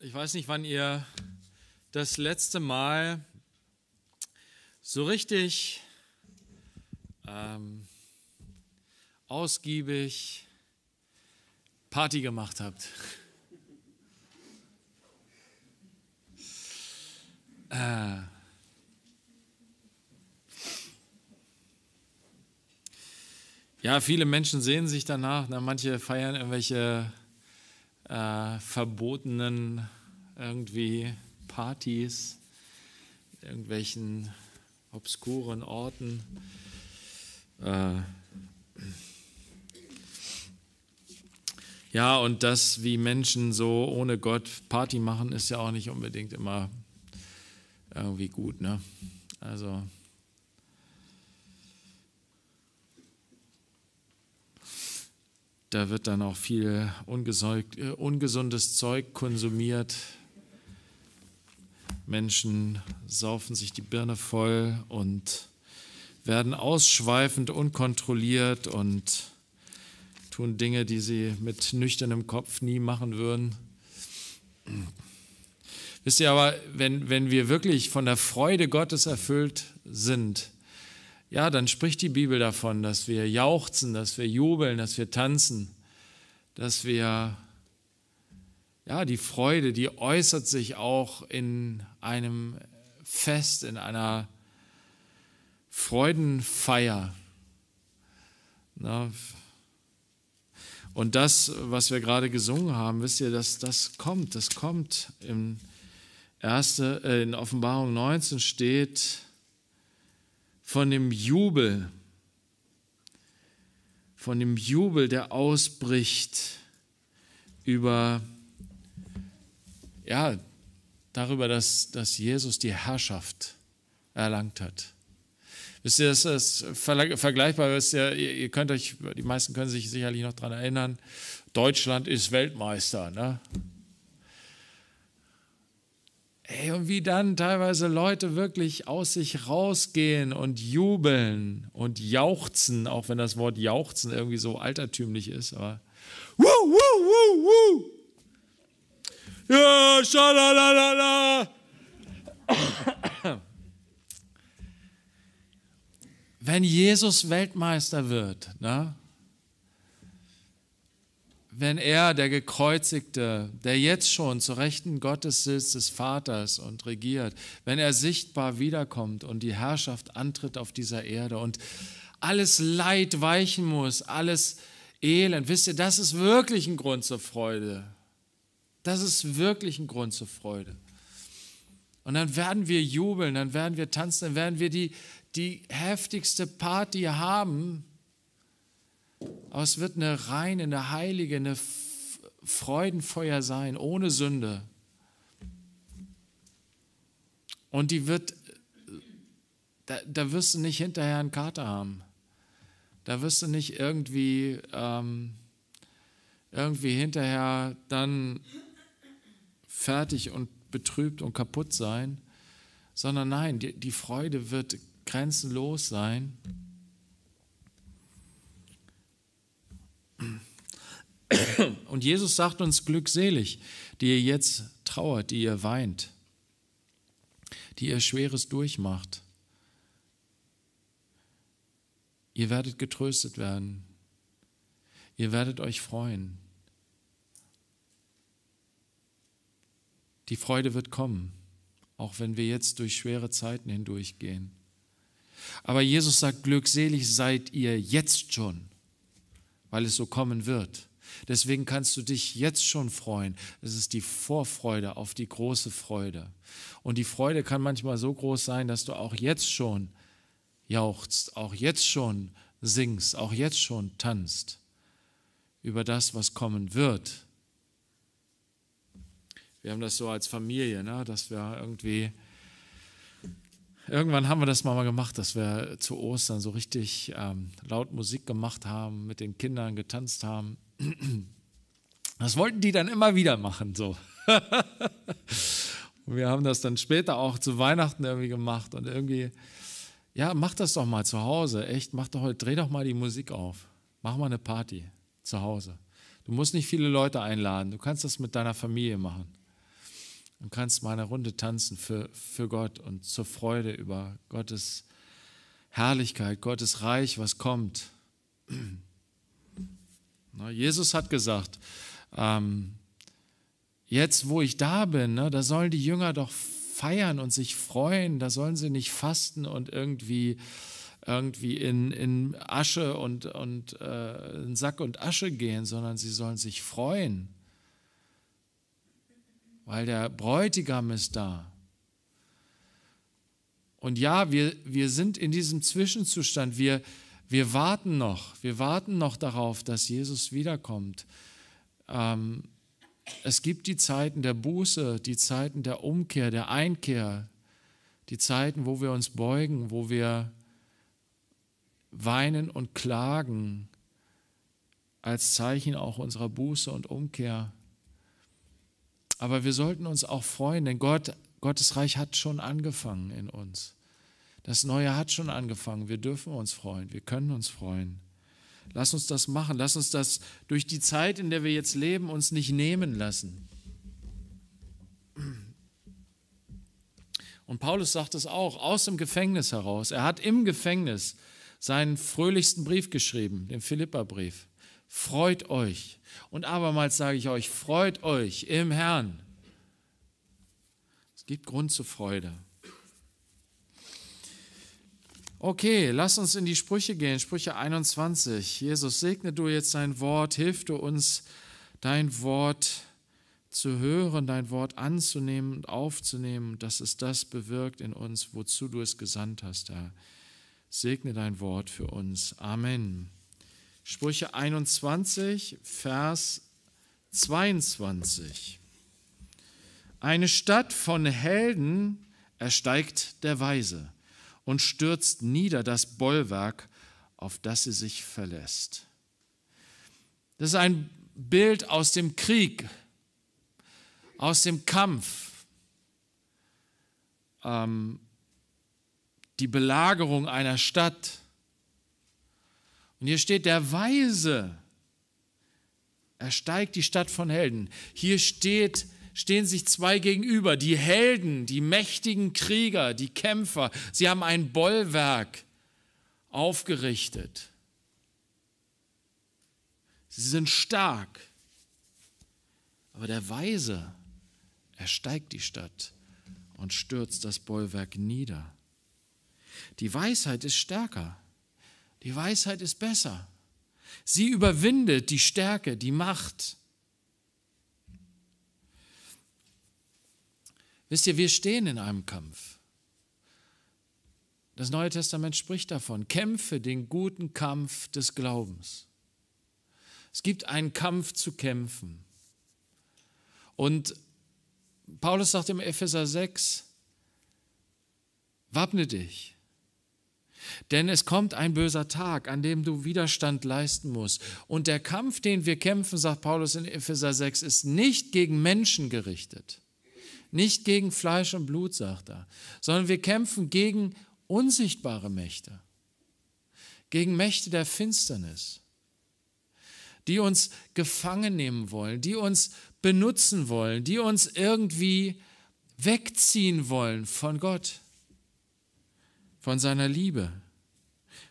Ich weiß nicht, wann ihr das letzte Mal so richtig ähm, ausgiebig Party gemacht habt. Äh, ja, viele Menschen sehen sich danach. Na, manche feiern irgendwelche äh, verbotenen irgendwie Partys, irgendwelchen obskuren Orten. Äh ja, und das, wie Menschen so ohne Gott Party machen, ist ja auch nicht unbedingt immer irgendwie gut. Ne? Also. Da wird dann auch viel äh, ungesundes Zeug konsumiert. Menschen saufen sich die Birne voll und werden ausschweifend unkontrolliert und tun Dinge, die sie mit nüchternem Kopf nie machen würden. Wisst ihr aber, wenn, wenn wir wirklich von der Freude Gottes erfüllt sind, ja, dann spricht die Bibel davon, dass wir jauchzen, dass wir jubeln, dass wir tanzen, dass wir, ja, die Freude, die äußert sich auch in einem Fest, in einer Freudenfeier. Na, und das, was wir gerade gesungen haben, wisst ihr, das, das kommt, das kommt. Im erste, äh, in Offenbarung 19 steht, von dem Jubel, von dem Jubel, der ausbricht über, ja, darüber, dass, dass Jesus die Herrschaft erlangt hat. Wisst ihr, das ist vergleichbar. Wisst ihr, ihr könnt euch, die meisten können sich sicherlich noch daran erinnern, Deutschland ist Weltmeister. Ne? Ey, und wie dann teilweise Leute wirklich aus sich rausgehen und jubeln und jauchzen, auch wenn das Wort jauchzen irgendwie so altertümlich ist, aber wuh, wuh, wuh, wuh. Ja, schalalala. Wenn Jesus Weltmeister wird, ne? wenn er, der Gekreuzigte, der jetzt schon zu Rechten Gottes sitzt, des Vaters und regiert, wenn er sichtbar wiederkommt und die Herrschaft antritt auf dieser Erde und alles Leid weichen muss, alles Elend. Wisst ihr, das ist wirklich ein Grund zur Freude. Das ist wirklich ein Grund zur Freude. Und dann werden wir jubeln, dann werden wir tanzen, dann werden wir die, die heftigste Party haben, aber es wird eine reine, eine heilige, eine Freudenfeuer sein, ohne Sünde. Und die wird, da, da wirst du nicht hinterher einen Kater haben. Da wirst du nicht irgendwie, ähm, irgendwie hinterher dann fertig und betrübt und kaputt sein, sondern nein, die, die Freude wird grenzenlos sein. Und Jesus sagt uns glückselig, die ihr jetzt trauert, die ihr weint, die ihr Schweres durchmacht. Ihr werdet getröstet werden. Ihr werdet euch freuen. Die Freude wird kommen, auch wenn wir jetzt durch schwere Zeiten hindurchgehen. Aber Jesus sagt, glückselig seid ihr jetzt schon, weil es so kommen wird. Deswegen kannst du dich jetzt schon freuen. Es ist die Vorfreude auf die große Freude. Und die Freude kann manchmal so groß sein, dass du auch jetzt schon jauchzt, auch jetzt schon singst, auch jetzt schon tanzt über das, was kommen wird. Wir haben das so als Familie, ne? dass wir irgendwie, irgendwann haben wir das mal gemacht, dass wir zu Ostern so richtig ähm, laut Musik gemacht haben, mit den Kindern getanzt haben. Das wollten die dann immer wieder machen, so. und wir haben das dann später auch zu Weihnachten irgendwie gemacht und irgendwie, ja, mach das doch mal zu Hause, echt, mach doch heute, dreh doch mal die Musik auf, mach mal eine Party zu Hause. Du musst nicht viele Leute einladen, du kannst das mit deiner Familie machen Du kannst mal eine Runde tanzen für, für Gott und zur Freude über Gottes Herrlichkeit, Gottes Reich, was kommt. Ne? Jesus hat gesagt, ähm, jetzt wo ich da bin, ne, da sollen die Jünger doch feiern und sich freuen, da sollen sie nicht fasten und irgendwie, irgendwie in, in Asche und, und äh, in Sack und Asche gehen, sondern sie sollen sich freuen, weil der Bräutigam ist da. Und ja, wir, wir sind in diesem Zwischenzustand, wir, wir warten noch, wir warten noch darauf, dass Jesus wiederkommt. Ähm, es gibt die Zeiten der Buße, die Zeiten der Umkehr, der Einkehr, die Zeiten, wo wir uns beugen, wo wir weinen und klagen, als Zeichen auch unserer Buße und Umkehr. Aber wir sollten uns auch freuen, denn Gott, Gottes Reich hat schon angefangen in uns. Das Neue hat schon angefangen. Wir dürfen uns freuen. Wir können uns freuen. Lass uns das machen. Lass uns das durch die Zeit, in der wir jetzt leben, uns nicht nehmen lassen. Und Paulus sagt es auch aus dem Gefängnis heraus. Er hat im Gefängnis seinen fröhlichsten Brief geschrieben, den Philippa-Brief. Freut euch. Und abermals sage ich euch, freut euch im Herrn. Es gibt Grund zur Freude. Okay, lass uns in die Sprüche gehen. Sprüche 21. Jesus, segne du jetzt dein Wort, hilf du uns, dein Wort zu hören, dein Wort anzunehmen und aufzunehmen, dass es das bewirkt in uns, wozu du es gesandt hast, Herr. Segne dein Wort für uns. Amen. Sprüche 21, Vers 22. Eine Stadt von Helden ersteigt der Weise und stürzt nieder das Bollwerk, auf das sie sich verlässt. Das ist ein Bild aus dem Krieg, aus dem Kampf. Ähm, die Belagerung einer Stadt. Und hier steht der Weise. Er steigt die Stadt von Helden. Hier steht der stehen sich zwei gegenüber, die Helden, die mächtigen Krieger, die Kämpfer. Sie haben ein Bollwerk aufgerichtet. Sie sind stark. Aber der Weise, ersteigt die Stadt und stürzt das Bollwerk nieder. Die Weisheit ist stärker. Die Weisheit ist besser. Sie überwindet die Stärke, die Macht, Wisst ihr, wir stehen in einem Kampf. Das Neue Testament spricht davon. Kämpfe den guten Kampf des Glaubens. Es gibt einen Kampf zu kämpfen. Und Paulus sagt im Epheser 6, wappne dich. Denn es kommt ein böser Tag, an dem du Widerstand leisten musst. Und der Kampf, den wir kämpfen, sagt Paulus in Epheser 6, ist nicht gegen Menschen gerichtet. Nicht gegen Fleisch und Blut, sagt er, sondern wir kämpfen gegen unsichtbare Mächte, gegen Mächte der Finsternis, die uns gefangen nehmen wollen, die uns benutzen wollen, die uns irgendwie wegziehen wollen von Gott, von seiner Liebe,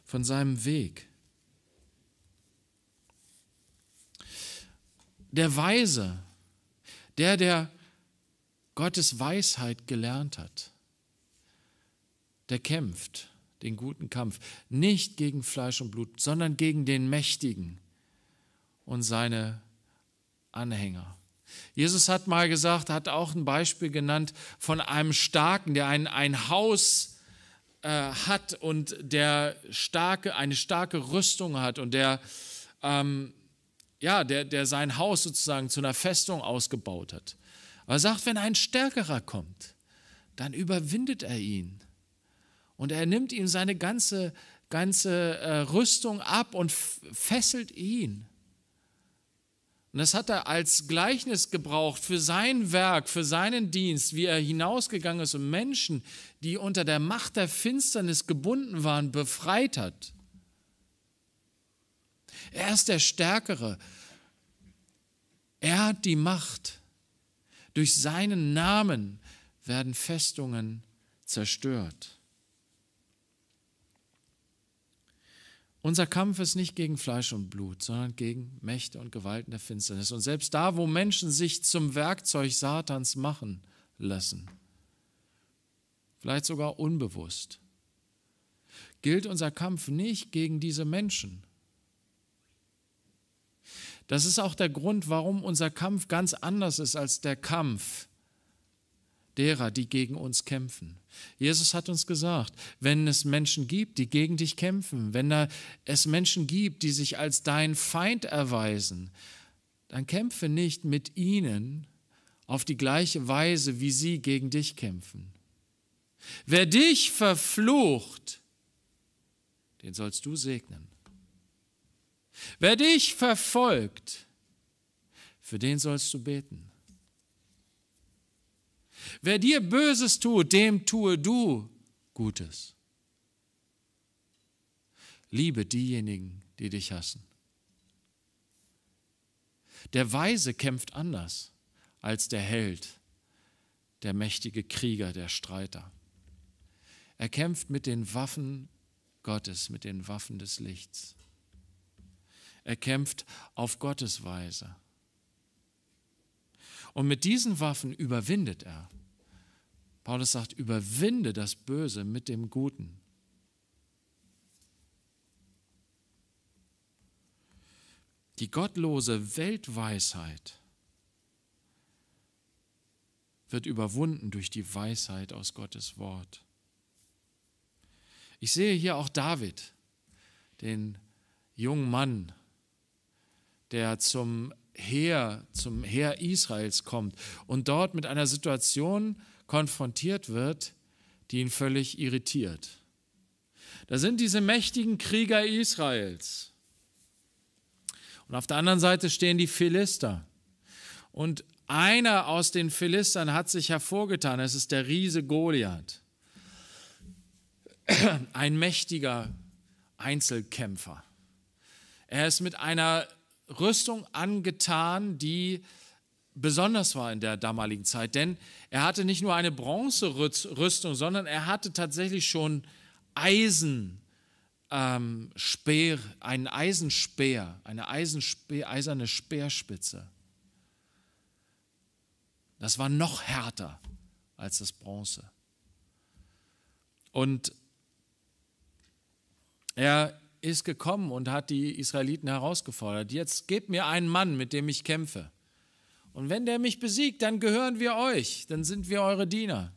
von seinem Weg. Der Weise, der, der Gottes Weisheit gelernt hat, der kämpft den guten Kampf, nicht gegen Fleisch und Blut, sondern gegen den Mächtigen und seine Anhänger. Jesus hat mal gesagt, hat auch ein Beispiel genannt von einem Starken, der ein, ein Haus äh, hat und der starke, eine starke Rüstung hat und der, ähm, ja, der, der sein Haus sozusagen zu einer Festung ausgebaut hat. Aber er sagt, wenn ein Stärkerer kommt, dann überwindet er ihn. Und er nimmt ihm seine ganze, ganze äh, Rüstung ab und fesselt ihn. Und das hat er als Gleichnis gebraucht für sein Werk, für seinen Dienst, wie er hinausgegangen ist und Menschen, die unter der Macht der Finsternis gebunden waren, befreit hat. Er ist der Stärkere. Er hat die Macht. Durch seinen Namen werden Festungen zerstört. Unser Kampf ist nicht gegen Fleisch und Blut, sondern gegen Mächte und Gewalten der Finsternis. Und selbst da, wo Menschen sich zum Werkzeug Satans machen lassen, vielleicht sogar unbewusst, gilt unser Kampf nicht gegen diese Menschen, das ist auch der Grund, warum unser Kampf ganz anders ist als der Kampf derer, die gegen uns kämpfen. Jesus hat uns gesagt, wenn es Menschen gibt, die gegen dich kämpfen, wenn es Menschen gibt, die sich als dein Feind erweisen, dann kämpfe nicht mit ihnen auf die gleiche Weise, wie sie gegen dich kämpfen. Wer dich verflucht, den sollst du segnen. Wer dich verfolgt, für den sollst du beten. Wer dir Böses tut, dem tue du Gutes. Liebe diejenigen, die dich hassen. Der Weise kämpft anders als der Held, der mächtige Krieger, der Streiter. Er kämpft mit den Waffen Gottes, mit den Waffen des Lichts. Er kämpft auf Gottes Weise. Und mit diesen Waffen überwindet er. Paulus sagt, überwinde das Böse mit dem Guten. Die gottlose Weltweisheit wird überwunden durch die Weisheit aus Gottes Wort. Ich sehe hier auch David, den jungen Mann, der zum Heer, zum Heer Israels kommt und dort mit einer Situation konfrontiert wird, die ihn völlig irritiert. Da sind diese mächtigen Krieger Israels. Und auf der anderen Seite stehen die Philister. Und einer aus den Philistern hat sich hervorgetan. Es ist der Riese Goliath. Ein mächtiger Einzelkämpfer. Er ist mit einer Rüstung angetan, die besonders war in der damaligen Zeit. Denn er hatte nicht nur eine Bronzerüstung, sondern er hatte tatsächlich schon Eisen. Ähm, Speer, einen Eisenspeer, eine Eisenspeer, eiserne Speerspitze. Das war noch härter als das Bronze. Und er ist gekommen und hat die Israeliten herausgefordert, jetzt gebt mir einen Mann, mit dem ich kämpfe. Und wenn der mich besiegt, dann gehören wir euch, dann sind wir eure Diener.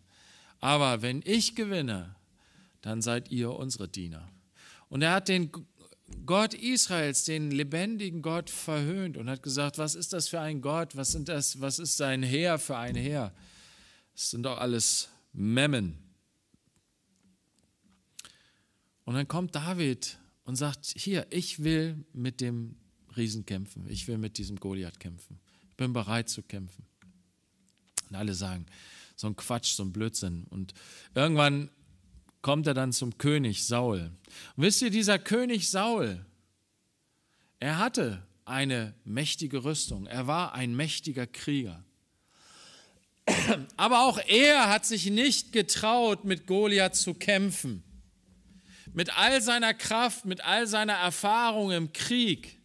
Aber wenn ich gewinne, dann seid ihr unsere Diener. Und er hat den Gott Israels, den lebendigen Gott, verhöhnt und hat gesagt, was ist das für ein Gott? Was, sind das, was ist sein Heer für ein Heer? Das sind doch alles Memmen. Und dann kommt David und sagt, hier, ich will mit dem Riesen kämpfen, ich will mit diesem Goliath kämpfen, ich bin bereit zu kämpfen. Und alle sagen, so ein Quatsch, so ein Blödsinn. Und irgendwann kommt er dann zum König Saul. Und wisst ihr, dieser König Saul, er hatte eine mächtige Rüstung, er war ein mächtiger Krieger. Aber auch er hat sich nicht getraut, mit Goliath zu kämpfen mit all seiner Kraft, mit all seiner Erfahrung im Krieg,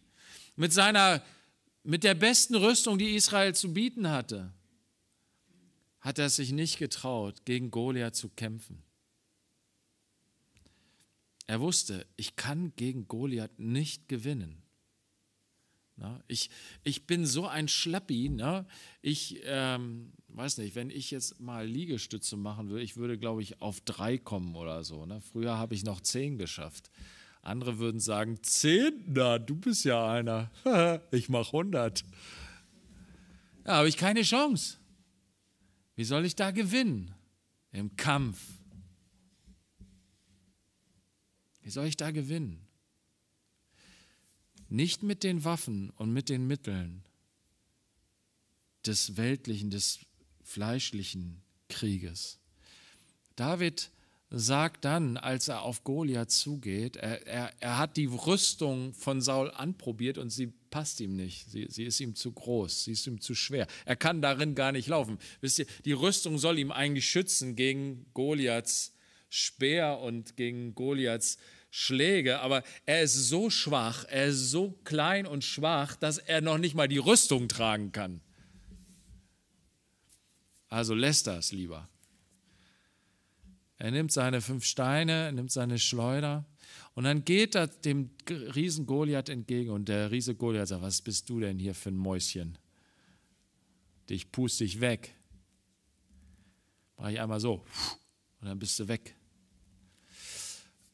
mit seiner mit der besten Rüstung, die Israel zu bieten hatte, hat er sich nicht getraut, gegen Goliath zu kämpfen. Er wusste, ich kann gegen Goliath nicht gewinnen. Na, ich, ich bin so ein Schlappi, na, ich, ähm, weiß nicht, wenn ich jetzt mal Liegestütze machen würde, ich würde, glaube ich, auf drei kommen oder so. Ne? Früher habe ich noch zehn geschafft. Andere würden sagen, zehn? Na, du bist ja einer. ich mache 100. Da habe ich keine Chance. Wie soll ich da gewinnen? Im Kampf. Wie soll ich da gewinnen? Nicht mit den Waffen und mit den Mitteln des Weltlichen, des fleischlichen Krieges. David sagt dann, als er auf Goliath zugeht, er, er, er hat die Rüstung von Saul anprobiert und sie passt ihm nicht. Sie, sie ist ihm zu groß, sie ist ihm zu schwer. Er kann darin gar nicht laufen. Wisst ihr, die Rüstung soll ihm eigentlich schützen gegen Goliaths Speer und gegen Goliaths Schläge, aber er ist so schwach, er ist so klein und schwach, dass er noch nicht mal die Rüstung tragen kann. Also lässt das lieber. Er nimmt seine fünf Steine, nimmt seine Schleuder und dann geht er dem Riesen Goliath entgegen und der Riese Goliath sagt, was bist du denn hier für ein Mäuschen? Dich puste ich weg. Mach ich einmal so und dann bist du weg.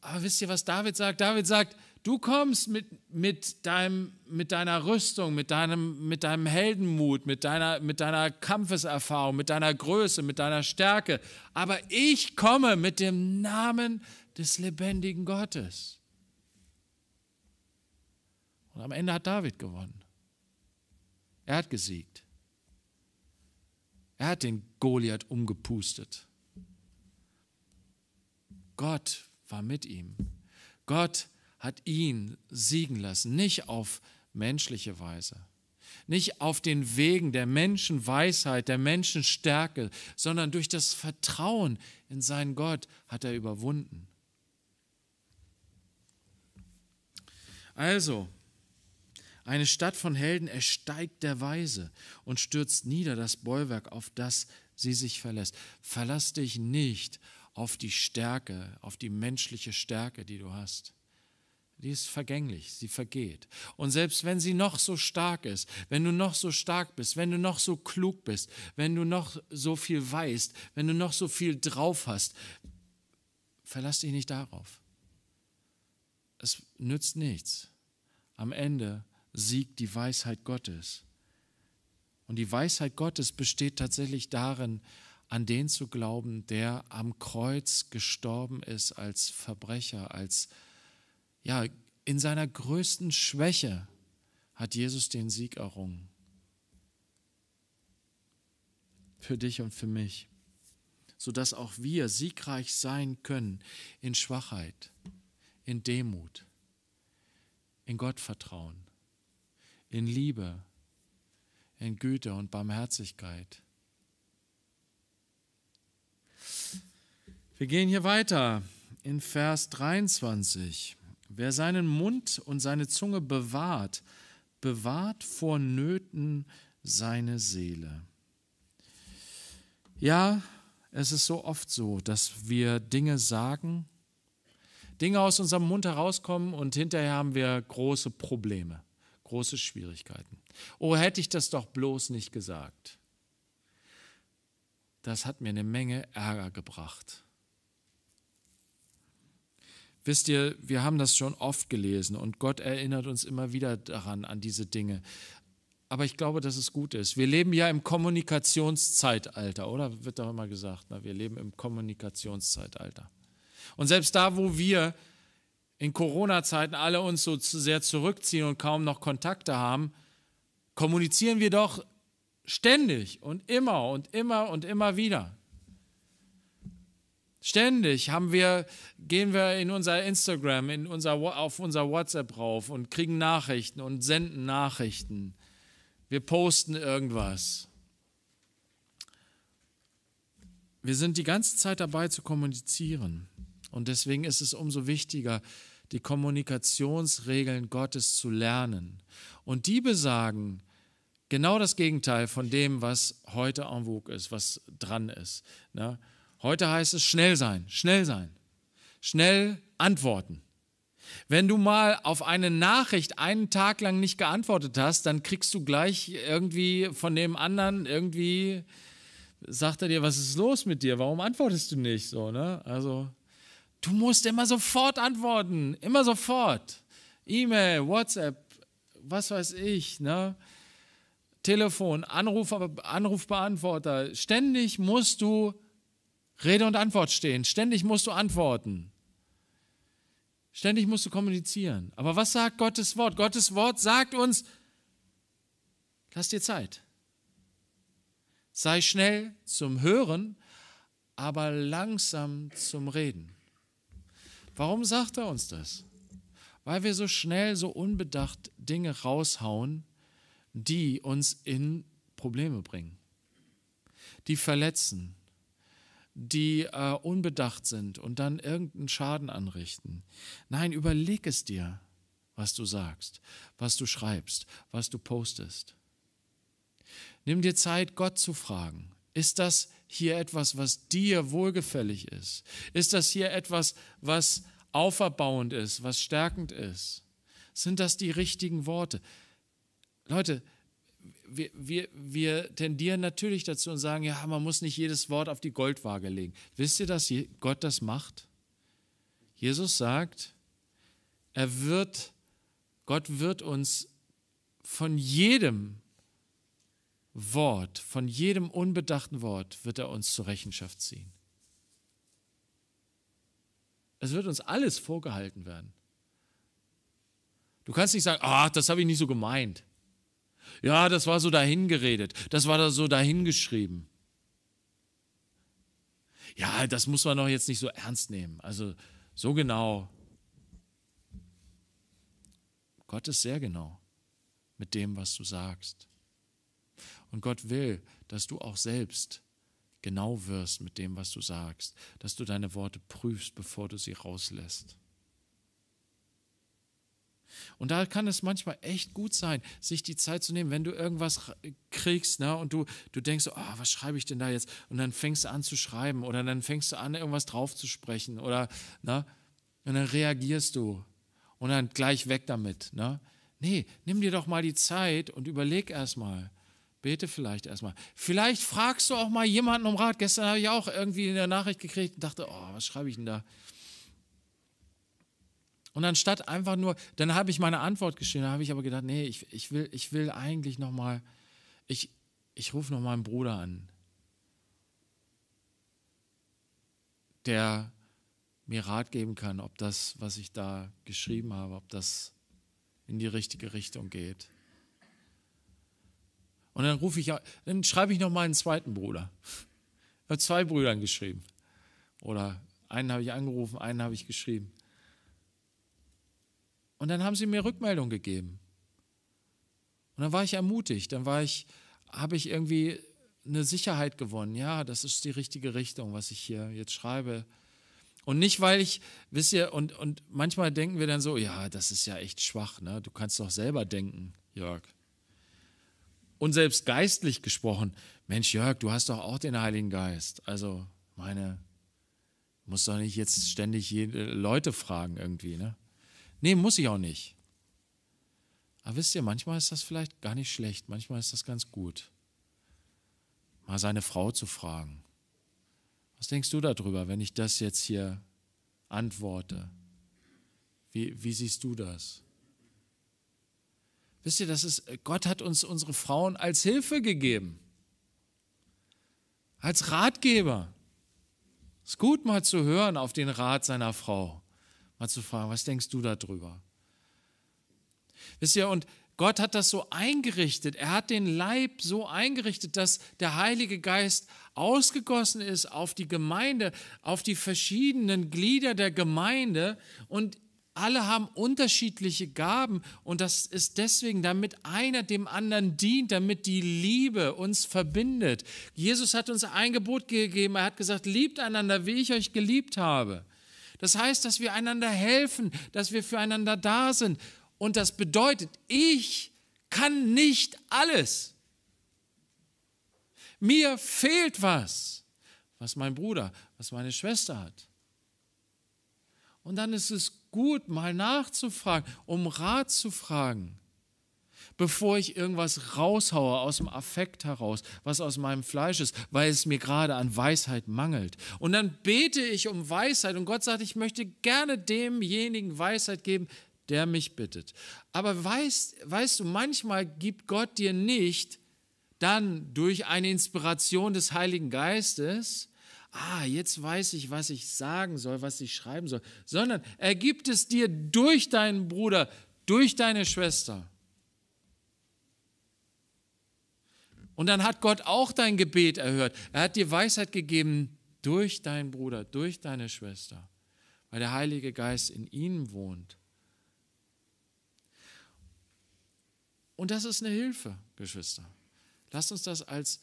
Aber wisst ihr, was David sagt? David sagt, Du kommst mit, mit, deinem, mit deiner Rüstung, mit deinem, mit deinem Heldenmut, mit deiner, mit deiner Kampfeserfahrung, mit deiner Größe, mit deiner Stärke. Aber ich komme mit dem Namen des lebendigen Gottes. Und am Ende hat David gewonnen. Er hat gesiegt. Er hat den Goliath umgepustet. Gott war mit ihm. Gott hat ihn siegen lassen, nicht auf menschliche Weise, nicht auf den Wegen der Menschenweisheit, der Menschenstärke, sondern durch das Vertrauen in seinen Gott hat er überwunden. Also, eine Stadt von Helden ersteigt der Weise und stürzt nieder das Bollwerk, auf das sie sich verlässt. Verlass dich nicht auf die Stärke, auf die menschliche Stärke, die du hast die ist vergänglich, sie vergeht. Und selbst wenn sie noch so stark ist, wenn du noch so stark bist, wenn du noch so klug bist, wenn du noch so viel weißt, wenn du noch so viel drauf hast, verlass dich nicht darauf. Es nützt nichts. Am Ende siegt die Weisheit Gottes. Und die Weisheit Gottes besteht tatsächlich darin, an den zu glauben, der am Kreuz gestorben ist als Verbrecher, als Verbrecher ja, in seiner größten Schwäche hat Jesus den Sieg errungen. Für dich und für mich. Sodass auch wir siegreich sein können in Schwachheit, in Demut, in Gottvertrauen, in Liebe, in Güte und Barmherzigkeit. Wir gehen hier weiter in Vers 23. Wer seinen Mund und seine Zunge bewahrt, bewahrt vor Nöten seine Seele. Ja, es ist so oft so, dass wir Dinge sagen, Dinge aus unserem Mund herauskommen und hinterher haben wir große Probleme, große Schwierigkeiten. Oh, hätte ich das doch bloß nicht gesagt. Das hat mir eine Menge Ärger gebracht. Wisst ihr, wir haben das schon oft gelesen und Gott erinnert uns immer wieder daran, an diese Dinge. Aber ich glaube, dass es gut ist. Wir leben ja im Kommunikationszeitalter, oder? Wird doch immer gesagt, na, ne? wir leben im Kommunikationszeitalter. Und selbst da, wo wir in Corona-Zeiten alle uns so sehr zurückziehen und kaum noch Kontakte haben, kommunizieren wir doch ständig und immer und immer und immer wieder. Ständig haben wir, gehen wir in unser Instagram, in unser, auf unser WhatsApp rauf und kriegen Nachrichten und senden Nachrichten. Wir posten irgendwas. Wir sind die ganze Zeit dabei zu kommunizieren. Und deswegen ist es umso wichtiger, die Kommunikationsregeln Gottes zu lernen. Und die besagen genau das Gegenteil von dem, was heute en vogue ist, was dran ist. Ne? Heute heißt es schnell sein, schnell sein, schnell antworten. Wenn du mal auf eine Nachricht einen Tag lang nicht geantwortet hast, dann kriegst du gleich irgendwie von dem anderen irgendwie sagt er dir, was ist los mit dir? Warum antwortest du nicht so, ne? Also du musst immer sofort antworten, immer sofort. E-Mail, WhatsApp, was weiß ich, ne? Telefon, Anruf, Anrufbeantworter. Ständig musst du Rede und Antwort stehen. Ständig musst du antworten. Ständig musst du kommunizieren. Aber was sagt Gottes Wort? Gottes Wort sagt uns, lass dir Zeit. Sei schnell zum Hören, aber langsam zum Reden. Warum sagt er uns das? Weil wir so schnell, so unbedacht Dinge raushauen, die uns in Probleme bringen, die verletzen, die äh, unbedacht sind und dann irgendeinen Schaden anrichten. Nein, überleg es dir, was du sagst, was du schreibst, was du postest. Nimm dir Zeit, Gott zu fragen. Ist das hier etwas, was dir wohlgefällig ist? Ist das hier etwas, was auferbauend ist, was stärkend ist? Sind das die richtigen Worte? Leute, wir, wir, wir tendieren natürlich dazu und sagen, ja, man muss nicht jedes Wort auf die Goldwaage legen. Wisst ihr, dass Gott das macht? Jesus sagt, er wird, Gott wird uns von jedem Wort, von jedem unbedachten Wort wird er uns zur Rechenschaft ziehen. Es wird uns alles vorgehalten werden. Du kannst nicht sagen, ach, das habe ich nicht so gemeint. Ja, das war so dahingeredet, das war da so dahingeschrieben. Ja, das muss man doch jetzt nicht so ernst nehmen. Also so genau. Gott ist sehr genau mit dem, was du sagst. Und Gott will, dass du auch selbst genau wirst mit dem, was du sagst, dass du deine Worte prüfst, bevor du sie rauslässt. Und da kann es manchmal echt gut sein, sich die Zeit zu nehmen, wenn du irgendwas kriegst ne, und du, du denkst, so, oh, was schreibe ich denn da jetzt? Und dann fängst du an zu schreiben oder dann fängst du an, irgendwas drauf zu sprechen oder ne, und dann reagierst du und dann gleich weg damit. Ne? Nee, nimm dir doch mal die Zeit und überleg erstmal. Bete vielleicht erstmal. Vielleicht fragst du auch mal jemanden um Rat. Gestern habe ich auch irgendwie eine Nachricht gekriegt und dachte, oh, was schreibe ich denn da? Und anstatt einfach nur, dann habe ich meine Antwort geschrieben, da habe ich aber gedacht, nee, ich, ich, will, ich will eigentlich nochmal, ich, ich rufe nochmal einen Bruder an, der mir Rat geben kann, ob das, was ich da geschrieben habe, ob das in die richtige Richtung geht. Und dann rufe ich, dann schreibe ich nochmal einen zweiten Bruder. Ich habe zwei Brüdern geschrieben. Oder einen habe ich angerufen, einen habe ich geschrieben. Und dann haben sie mir Rückmeldung gegeben. Und dann war ich ermutigt, dann war ich, habe ich irgendwie eine Sicherheit gewonnen. Ja, das ist die richtige Richtung, was ich hier jetzt schreibe. Und nicht, weil ich, wisst ihr, und, und manchmal denken wir dann so, ja, das ist ja echt schwach, ne? Du kannst doch selber denken, Jörg. Und selbst geistlich gesprochen, Mensch, Jörg, du hast doch auch den Heiligen Geist. Also, meine, muss doch nicht jetzt ständig Leute fragen irgendwie, ne? Nee, muss ich auch nicht. Aber wisst ihr, manchmal ist das vielleicht gar nicht schlecht, manchmal ist das ganz gut. Mal seine Frau zu fragen. Was denkst du darüber, wenn ich das jetzt hier antworte? Wie, wie siehst du das? Wisst ihr, das ist, Gott hat uns unsere Frauen als Hilfe gegeben, als Ratgeber. Es ist gut, mal zu hören auf den Rat seiner Frau mal zu fragen, was denkst du darüber? Wisst ihr, und Gott hat das so eingerichtet, er hat den Leib so eingerichtet, dass der Heilige Geist ausgegossen ist auf die Gemeinde, auf die verschiedenen Glieder der Gemeinde und alle haben unterschiedliche Gaben und das ist deswegen, damit einer dem anderen dient, damit die Liebe uns verbindet. Jesus hat uns ein Gebot gegeben, er hat gesagt, liebt einander, wie ich euch geliebt habe. Das heißt, dass wir einander helfen, dass wir füreinander da sind. Und das bedeutet, ich kann nicht alles. Mir fehlt was, was mein Bruder, was meine Schwester hat. Und dann ist es gut, mal nachzufragen, um Rat zu fragen bevor ich irgendwas raushaue aus dem Affekt heraus, was aus meinem Fleisch ist, weil es mir gerade an Weisheit mangelt. Und dann bete ich um Weisheit und Gott sagt, ich möchte gerne demjenigen Weisheit geben, der mich bittet. Aber weißt, weißt du, manchmal gibt Gott dir nicht dann durch eine Inspiration des Heiligen Geistes, ah, jetzt weiß ich, was ich sagen soll, was ich schreiben soll, sondern er gibt es dir durch deinen Bruder, durch deine Schwester. Und dann hat Gott auch dein Gebet erhört. Er hat dir Weisheit gegeben durch deinen Bruder, durch deine Schwester, weil der Heilige Geist in ihnen wohnt. Und das ist eine Hilfe, Geschwister. Lasst uns das als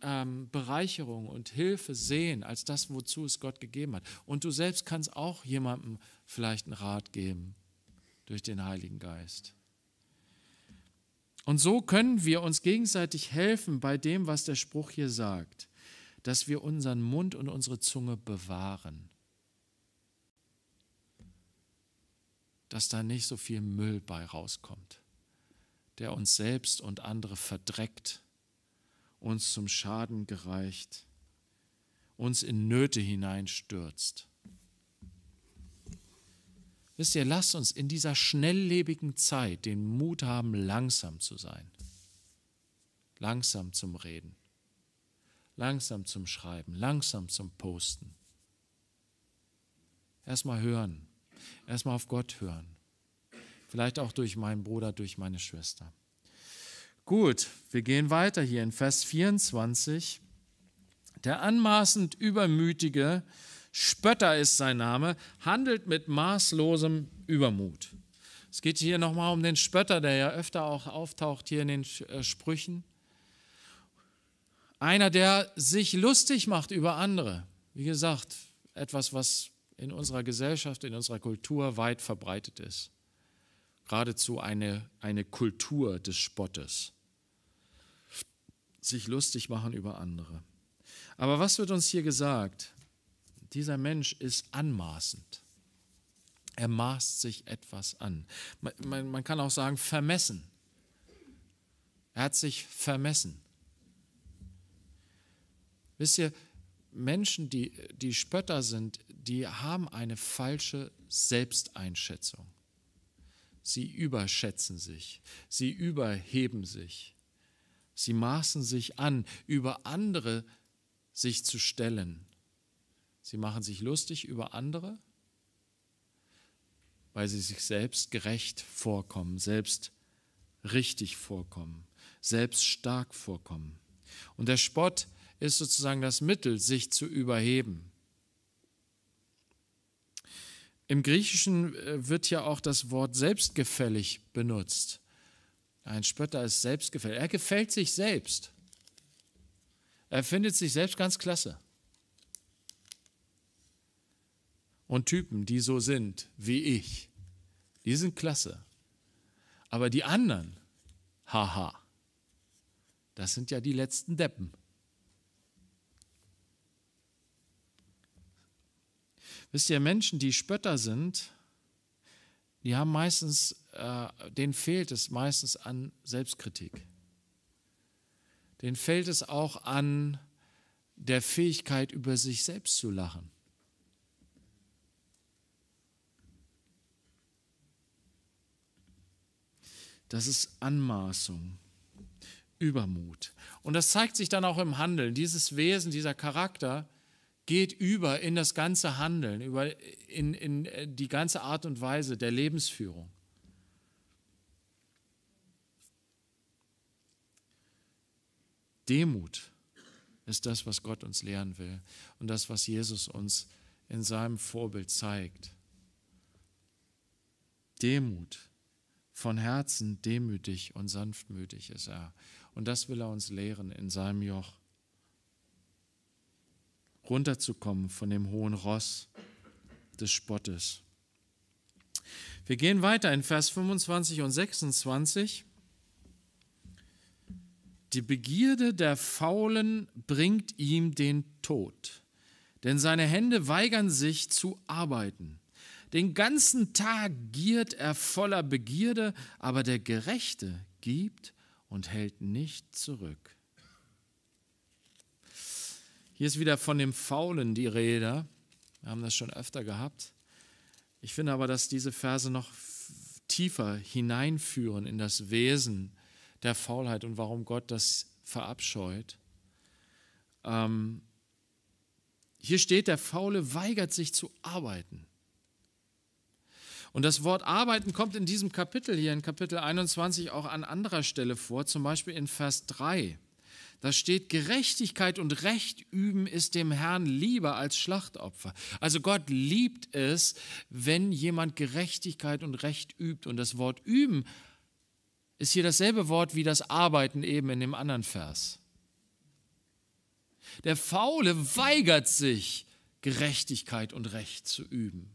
ähm, Bereicherung und Hilfe sehen, als das, wozu es Gott gegeben hat. Und du selbst kannst auch jemandem vielleicht einen Rat geben durch den Heiligen Geist. Und so können wir uns gegenseitig helfen bei dem, was der Spruch hier sagt, dass wir unseren Mund und unsere Zunge bewahren, dass da nicht so viel Müll bei rauskommt, der uns selbst und andere verdreckt, uns zum Schaden gereicht, uns in Nöte hineinstürzt. Wisst ihr, lasst uns in dieser schnelllebigen Zeit den Mut haben, langsam zu sein. Langsam zum Reden. Langsam zum Schreiben. Langsam zum Posten. Erstmal hören. Erstmal auf Gott hören. Vielleicht auch durch meinen Bruder, durch meine Schwester. Gut, wir gehen weiter hier in Vers 24. Der anmaßend Übermütige Spötter ist sein Name, handelt mit maßlosem Übermut. Es geht hier nochmal um den Spötter, der ja öfter auch auftaucht hier in den äh, Sprüchen. Einer, der sich lustig macht über andere. Wie gesagt, etwas, was in unserer Gesellschaft, in unserer Kultur weit verbreitet ist. Geradezu eine, eine Kultur des Spottes. Sich lustig machen über andere. Aber was wird uns hier gesagt? Dieser Mensch ist anmaßend. Er maßt sich etwas an. Man, man, man kann auch sagen, vermessen. Er hat sich vermessen. Wisst ihr, Menschen, die, die Spötter sind, die haben eine falsche Selbsteinschätzung. Sie überschätzen sich, sie überheben sich, sie maßen sich an, über andere sich zu stellen Sie machen sich lustig über andere, weil sie sich selbst gerecht vorkommen, selbst richtig vorkommen, selbst stark vorkommen. Und der Spott ist sozusagen das Mittel, sich zu überheben. Im Griechischen äh, wird ja auch das Wort selbstgefällig benutzt. Ein Spötter ist selbstgefällig. Er gefällt sich selbst. Er findet sich selbst ganz klasse. und Typen, die so sind wie ich, die sind klasse. Aber die anderen, haha, das sind ja die letzten Deppen. Wisst ihr, Menschen, die Spötter sind, die haben meistens, äh, denen fehlt es meistens an Selbstkritik. Denen fehlt es auch an der Fähigkeit, über sich selbst zu lachen. Das ist Anmaßung, Übermut. Und das zeigt sich dann auch im Handeln. Dieses Wesen, dieser Charakter geht über in das ganze Handeln, über in, in äh, die ganze Art und Weise der Lebensführung. Demut ist das, was Gott uns lehren will und das, was Jesus uns in seinem Vorbild zeigt. Demut. Von Herzen demütig und sanftmütig ist er. Und das will er uns lehren in seinem Joch. Runterzukommen von dem hohen Ross des Spottes. Wir gehen weiter in Vers 25 und 26. Die Begierde der Faulen bringt ihm den Tod, denn seine Hände weigern sich zu arbeiten. Den ganzen Tag giert er voller Begierde, aber der Gerechte gibt und hält nicht zurück. Hier ist wieder von dem Faulen die Rede. Wir haben das schon öfter gehabt. Ich finde aber, dass diese Verse noch tiefer hineinführen in das Wesen der Faulheit und warum Gott das verabscheut. Ähm, hier steht, der Faule weigert sich zu arbeiten. Und das Wort arbeiten kommt in diesem Kapitel hier, in Kapitel 21, auch an anderer Stelle vor, zum Beispiel in Vers 3. Da steht, Gerechtigkeit und Recht üben ist dem Herrn lieber als Schlachtopfer. Also Gott liebt es, wenn jemand Gerechtigkeit und Recht übt. Und das Wort üben ist hier dasselbe Wort wie das Arbeiten eben in dem anderen Vers. Der Faule weigert sich, Gerechtigkeit und Recht zu üben.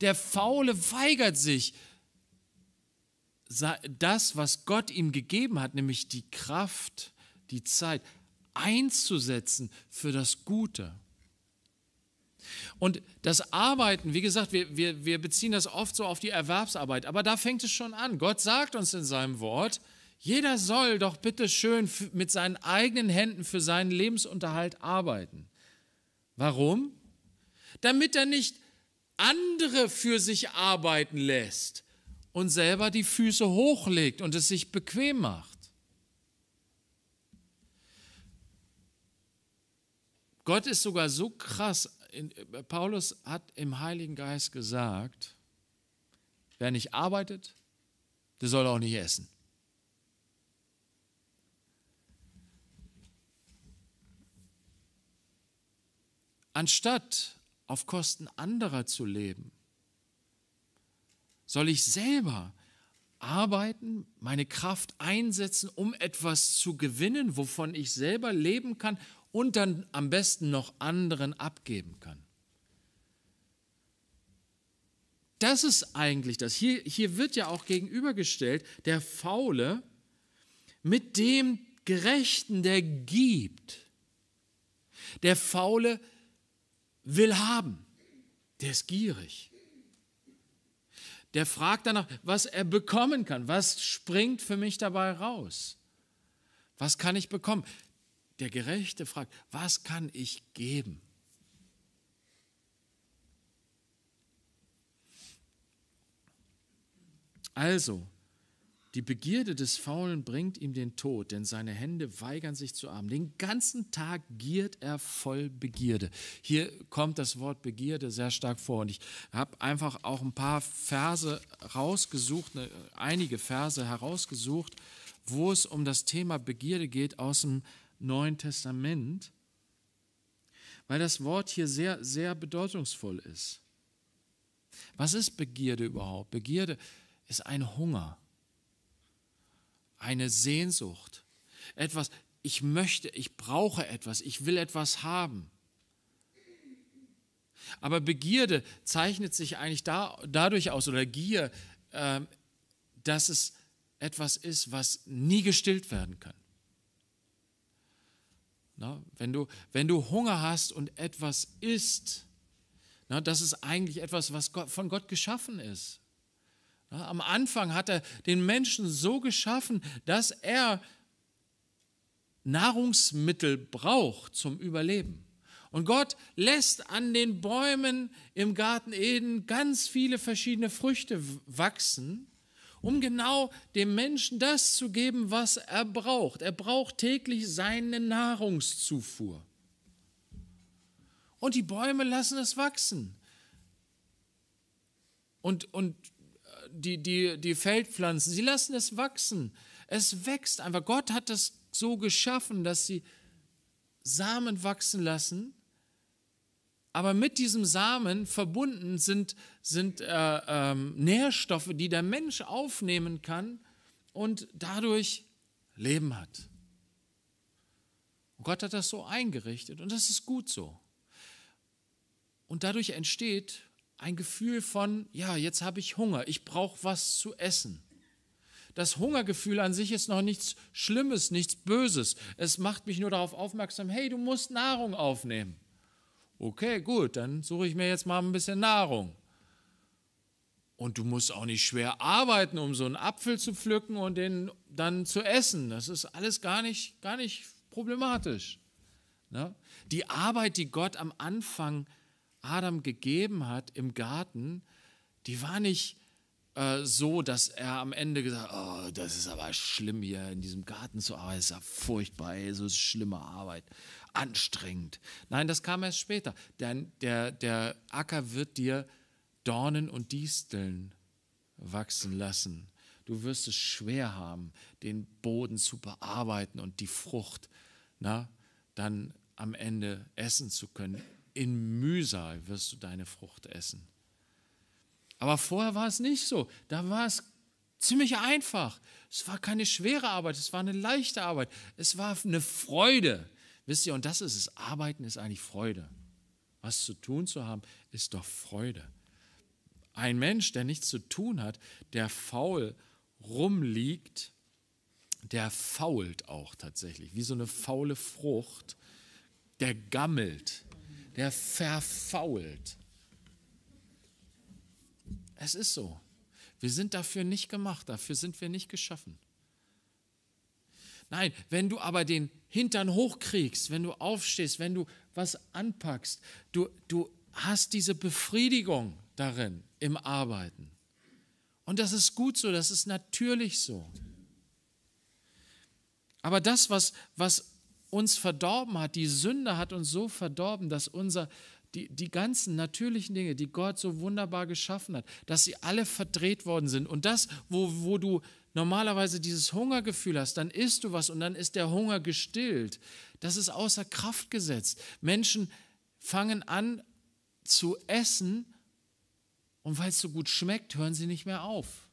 Der Faule weigert sich, das, was Gott ihm gegeben hat, nämlich die Kraft, die Zeit, einzusetzen für das Gute. Und das Arbeiten, wie gesagt, wir, wir, wir beziehen das oft so auf die Erwerbsarbeit, aber da fängt es schon an. Gott sagt uns in seinem Wort, jeder soll doch bitte schön mit seinen eigenen Händen für seinen Lebensunterhalt arbeiten. Warum? Damit er nicht andere für sich arbeiten lässt und selber die Füße hochlegt und es sich bequem macht. Gott ist sogar so krass. Äh, Paulus hat im Heiligen Geist gesagt, wer nicht arbeitet, der soll auch nicht essen. Anstatt auf Kosten anderer zu leben? Soll ich selber arbeiten, meine Kraft einsetzen, um etwas zu gewinnen, wovon ich selber leben kann und dann am besten noch anderen abgeben kann? Das ist eigentlich das. Hier, hier wird ja auch gegenübergestellt der Faule mit dem Gerechten, der gibt. Der Faule, der will haben. Der ist gierig. Der fragt danach, was er bekommen kann. Was springt für mich dabei raus? Was kann ich bekommen? Der Gerechte fragt, was kann ich geben? Also, die Begierde des Faulen bringt ihm den Tod, denn seine Hände weigern sich zu armen. Den ganzen Tag giert er voll Begierde. Hier kommt das Wort Begierde sehr stark vor. Und ich habe einfach auch ein paar Verse rausgesucht, ne, einige Verse herausgesucht, wo es um das Thema Begierde geht aus dem Neuen Testament, weil das Wort hier sehr, sehr bedeutungsvoll ist. Was ist Begierde überhaupt? Begierde ist ein Hunger eine Sehnsucht, etwas, ich möchte, ich brauche etwas, ich will etwas haben. Aber Begierde zeichnet sich eigentlich da, dadurch aus, oder Gier, äh, dass es etwas ist, was nie gestillt werden kann. Na, wenn, du, wenn du Hunger hast und etwas isst, na, das ist eigentlich etwas, was Gott, von Gott geschaffen ist, am Anfang hat er den Menschen so geschaffen, dass er Nahrungsmittel braucht zum Überleben. Und Gott lässt an den Bäumen im Garten Eden ganz viele verschiedene Früchte wachsen, um genau dem Menschen das zu geben, was er braucht. Er braucht täglich seine Nahrungszufuhr. Und die Bäume lassen es wachsen. Und, und die, die, die Feldpflanzen, sie lassen es wachsen. Es wächst einfach. Gott hat das so geschaffen, dass sie Samen wachsen lassen. Aber mit diesem Samen verbunden sind, sind äh, äh, Nährstoffe, die der Mensch aufnehmen kann und dadurch Leben hat. Und Gott hat das so eingerichtet und das ist gut so. Und dadurch entsteht ein Gefühl von, ja, jetzt habe ich Hunger, ich brauche was zu essen. Das Hungergefühl an sich ist noch nichts Schlimmes, nichts Böses. Es macht mich nur darauf aufmerksam, hey, du musst Nahrung aufnehmen. Okay, gut, dann suche ich mir jetzt mal ein bisschen Nahrung. Und du musst auch nicht schwer arbeiten, um so einen Apfel zu pflücken und den dann zu essen. Das ist alles gar nicht, gar nicht problematisch. Ne? Die Arbeit, die Gott am Anfang macht, Adam gegeben hat im Garten, die war nicht äh, so, dass er am Ende gesagt hat, oh, das ist aber schlimm hier in diesem Garten zu arbeiten, das ist ja furchtbar, ey, so ist schlimme Arbeit, anstrengend. Nein, das kam erst später. Der, der, der Acker wird dir Dornen und Disteln wachsen lassen. Du wirst es schwer haben, den Boden zu bearbeiten und die Frucht na, dann am Ende essen zu können in Mühsal wirst du deine Frucht essen. Aber vorher war es nicht so. Da war es ziemlich einfach. Es war keine schwere Arbeit, es war eine leichte Arbeit. Es war eine Freude. Wisst ihr, und das ist es. Arbeiten ist eigentlich Freude. Was zu tun zu haben, ist doch Freude. Ein Mensch, der nichts zu tun hat, der faul rumliegt, der fault auch tatsächlich, wie so eine faule Frucht, der gammelt der verfault. Es ist so. Wir sind dafür nicht gemacht, dafür sind wir nicht geschaffen. Nein, wenn du aber den Hintern hochkriegst, wenn du aufstehst, wenn du was anpackst, du, du hast diese Befriedigung darin, im Arbeiten. Und das ist gut so, das ist natürlich so. Aber das, was, was uns verdorben hat. Die Sünde hat uns so verdorben, dass unser, die, die ganzen natürlichen Dinge, die Gott so wunderbar geschaffen hat, dass sie alle verdreht worden sind. Und das, wo, wo du normalerweise dieses Hungergefühl hast, dann isst du was und dann ist der Hunger gestillt. Das ist außer Kraft gesetzt. Menschen fangen an zu essen und weil es so gut schmeckt, hören sie nicht mehr auf.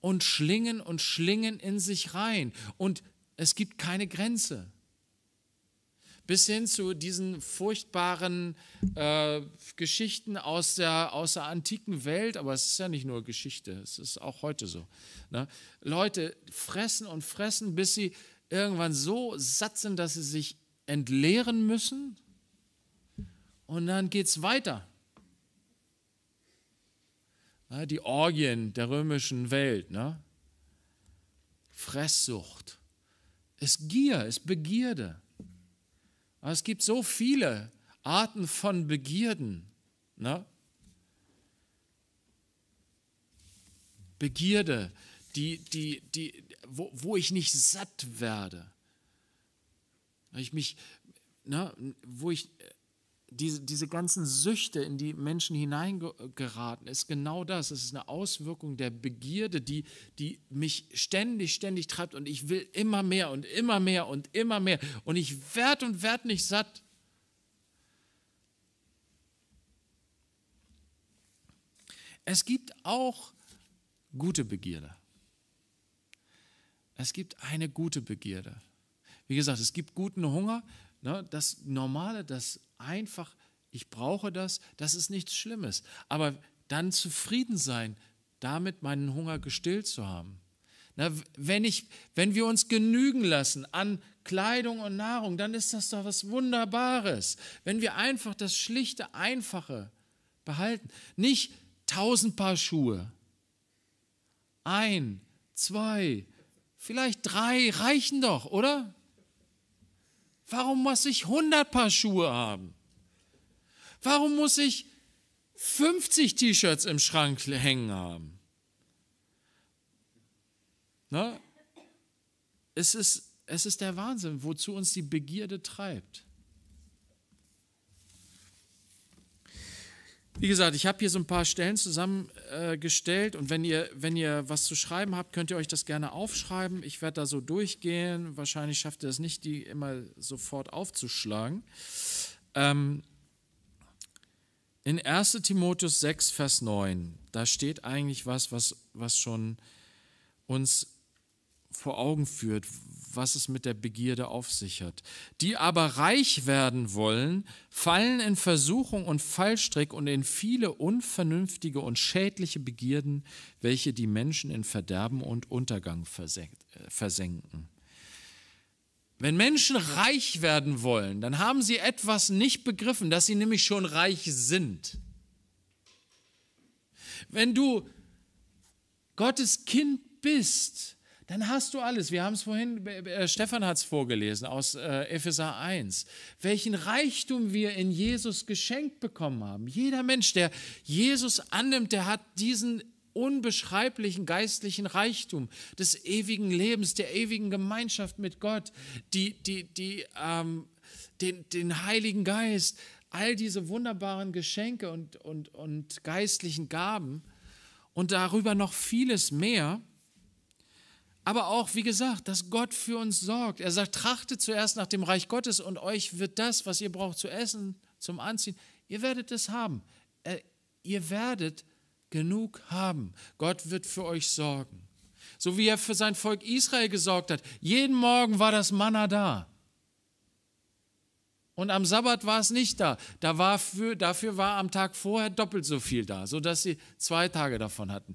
Und schlingen und schlingen in sich rein. Und es gibt keine Grenze. Bis hin zu diesen furchtbaren äh, Geschichten aus der, aus der antiken Welt, aber es ist ja nicht nur Geschichte, es ist auch heute so. Ne? Leute fressen und fressen, bis sie irgendwann so satt sind, dass sie sich entleeren müssen und dann geht es weiter. Ne, die Orgien der römischen Welt, ne? Fresssucht ist Gier, ist Begierde. Aber es gibt so viele Arten von Begierden. Ne? Begierde, die, die, die, wo, wo ich nicht satt werde. Ich mich, ne, wo ich diese, diese ganzen Süchte, in die Menschen hineingeraten, ist genau das. Es ist eine Auswirkung der Begierde, die, die mich ständig, ständig treibt und ich will immer mehr und immer mehr und immer mehr und ich werd und werd nicht satt. Es gibt auch gute Begierde. Es gibt eine gute Begierde. Wie gesagt, es gibt guten Hunger, Ne, das Normale, das einfach, ich brauche das, das ist nichts Schlimmes. Aber dann zufrieden sein, damit meinen Hunger gestillt zu haben. Na, wenn, ich, wenn wir uns genügen lassen an Kleidung und Nahrung, dann ist das doch was Wunderbares. Wenn wir einfach das Schlichte, Einfache behalten. Nicht tausend Paar Schuhe. Ein, zwei, vielleicht drei reichen doch, oder? Warum muss ich 100 Paar Schuhe haben? Warum muss ich 50 T-Shirts im Schrank hängen haben? Ne? Es, ist, es ist der Wahnsinn, wozu uns die Begierde treibt. Wie gesagt, ich habe hier so ein paar Stellen zusammengestellt und wenn ihr, wenn ihr was zu schreiben habt, könnt ihr euch das gerne aufschreiben. Ich werde da so durchgehen. Wahrscheinlich schafft ihr es nicht, die immer sofort aufzuschlagen. Ähm, in 1 Timotheus 6, Vers 9, da steht eigentlich was, was, was schon uns vor Augen führt, was es mit der Begierde auf sich hat. Die aber reich werden wollen, fallen in Versuchung und Fallstrick und in viele unvernünftige und schädliche Begierden, welche die Menschen in Verderben und Untergang äh, versenken. Wenn Menschen reich werden wollen, dann haben sie etwas nicht begriffen, dass sie nämlich schon reich sind. Wenn du Gottes Kind bist, dann hast du alles. Wir haben es vorhin, äh, äh, Stefan hat es vorgelesen aus äh, Epheser 1, welchen Reichtum wir in Jesus geschenkt bekommen haben. Jeder Mensch, der Jesus annimmt, der hat diesen unbeschreiblichen geistlichen Reichtum des ewigen Lebens, der ewigen Gemeinschaft mit Gott, die, die, die, ähm, den, den Heiligen Geist, all diese wunderbaren Geschenke und, und, und geistlichen Gaben und darüber noch vieles mehr. Aber auch, wie gesagt, dass Gott für uns sorgt. Er sagt, trachtet zuerst nach dem Reich Gottes und euch wird das, was ihr braucht zu essen, zum Anziehen, ihr werdet es haben. Äh, ihr werdet genug haben. Gott wird für euch sorgen. So wie er für sein Volk Israel gesorgt hat. Jeden Morgen war das Manna da. Und am Sabbat war es nicht da. da war für, dafür war am Tag vorher doppelt so viel da, sodass sie zwei Tage davon hatten.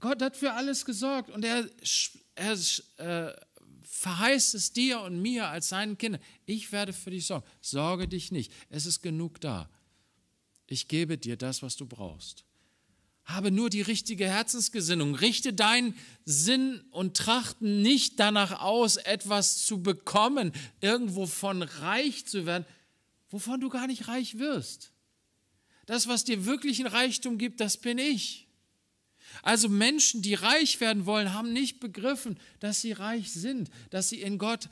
Gott hat für alles gesorgt und er, er äh, verheißt es dir und mir als seinen Kindern. Ich werde für dich sorgen. Sorge dich nicht. Es ist genug da. Ich gebe dir das, was du brauchst. Habe nur die richtige Herzensgesinnung. Richte deinen Sinn und Trachten nicht danach aus, etwas zu bekommen, irgendwo von reich zu werden, wovon du gar nicht reich wirst. Das, was dir wirklichen Reichtum gibt, das bin ich. Also Menschen, die reich werden wollen, haben nicht begriffen, dass sie reich sind, dass sie in Gott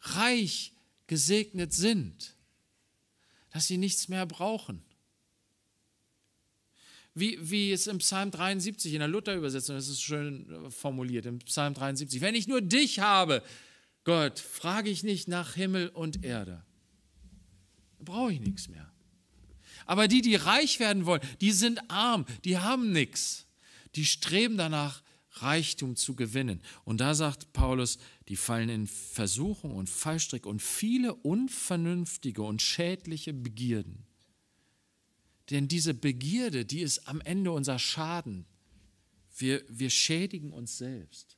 reich gesegnet sind, dass sie nichts mehr brauchen. Wie, wie es im Psalm 73 in der Luther-Übersetzung, das ist schön äh, formuliert, im Psalm 73, wenn ich nur dich habe, Gott, frage ich nicht nach Himmel und Erde. Brauche ich nichts mehr. Aber die, die reich werden wollen, die sind arm, die haben nichts die streben danach, Reichtum zu gewinnen. Und da sagt Paulus, die fallen in Versuchung und Fallstrick und viele unvernünftige und schädliche Begierden. Denn diese Begierde, die ist am Ende unser Schaden. Wir, wir schädigen uns selbst.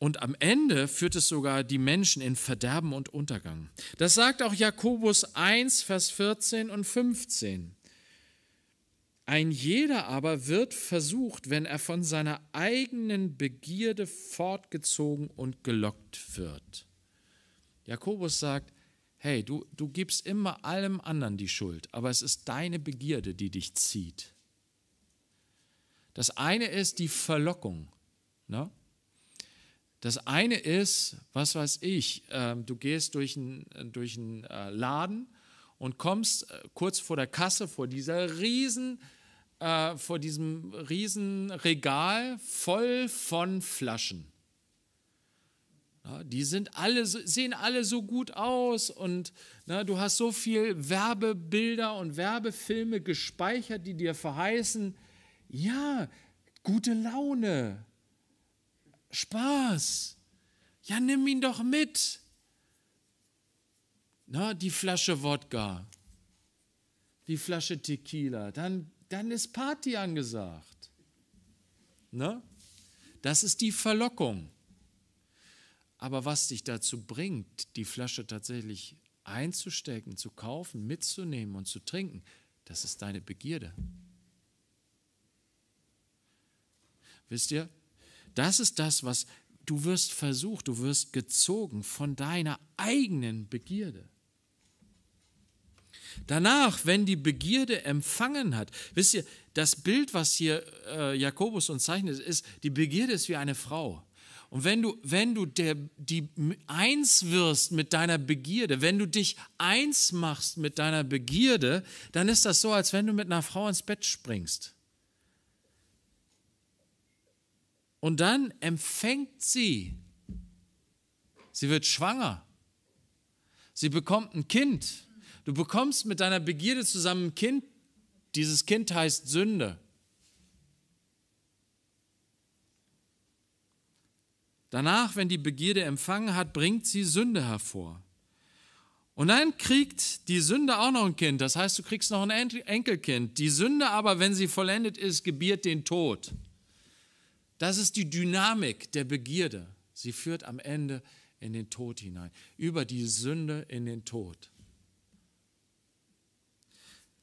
Und am Ende führt es sogar die Menschen in Verderben und Untergang. Das sagt auch Jakobus 1, Vers 14 und 15. Ein jeder aber wird versucht, wenn er von seiner eigenen Begierde fortgezogen und gelockt wird. Jakobus sagt, hey, du, du gibst immer allem anderen die Schuld, aber es ist deine Begierde, die dich zieht. Das eine ist die Verlockung. Ne? Das eine ist, was weiß ich, ähm, du gehst durch einen, durch einen äh, Laden und kommst äh, kurz vor der Kasse, vor dieser riesen äh, vor diesem riesen Regal voll von Flaschen. Ja, die sind alle, sehen alle so gut aus und na, ne, du hast so viel Werbebilder und Werbefilme gespeichert, die dir verheißen, ja, gute Laune, Spaß, ja, nimm ihn doch mit. Na, die Flasche Wodka, die Flasche Tequila, dann dann ist Party angesagt. Ne? Das ist die Verlockung. Aber was dich dazu bringt, die Flasche tatsächlich einzustecken, zu kaufen, mitzunehmen und zu trinken, das ist deine Begierde. Wisst ihr, das ist das, was du wirst versucht, du wirst gezogen von deiner eigenen Begierde. Danach, wenn die Begierde empfangen hat, wisst ihr, das Bild, was hier äh, Jakobus uns zeichnet, ist, die Begierde ist wie eine Frau. Und wenn du, wenn du der, die eins wirst mit deiner Begierde, wenn du dich eins machst mit deiner Begierde, dann ist das so, als wenn du mit einer Frau ins Bett springst. Und dann empfängt sie. Sie wird schwanger. Sie bekommt ein Kind. Du bekommst mit deiner Begierde zusammen ein Kind. Dieses Kind heißt Sünde. Danach, wenn die Begierde empfangen hat, bringt sie Sünde hervor. Und dann kriegt die Sünde auch noch ein Kind. Das heißt, du kriegst noch ein Enkelkind. Die Sünde aber, wenn sie vollendet ist, gebiert den Tod. Das ist die Dynamik der Begierde. Sie führt am Ende in den Tod hinein. Über die Sünde in den Tod.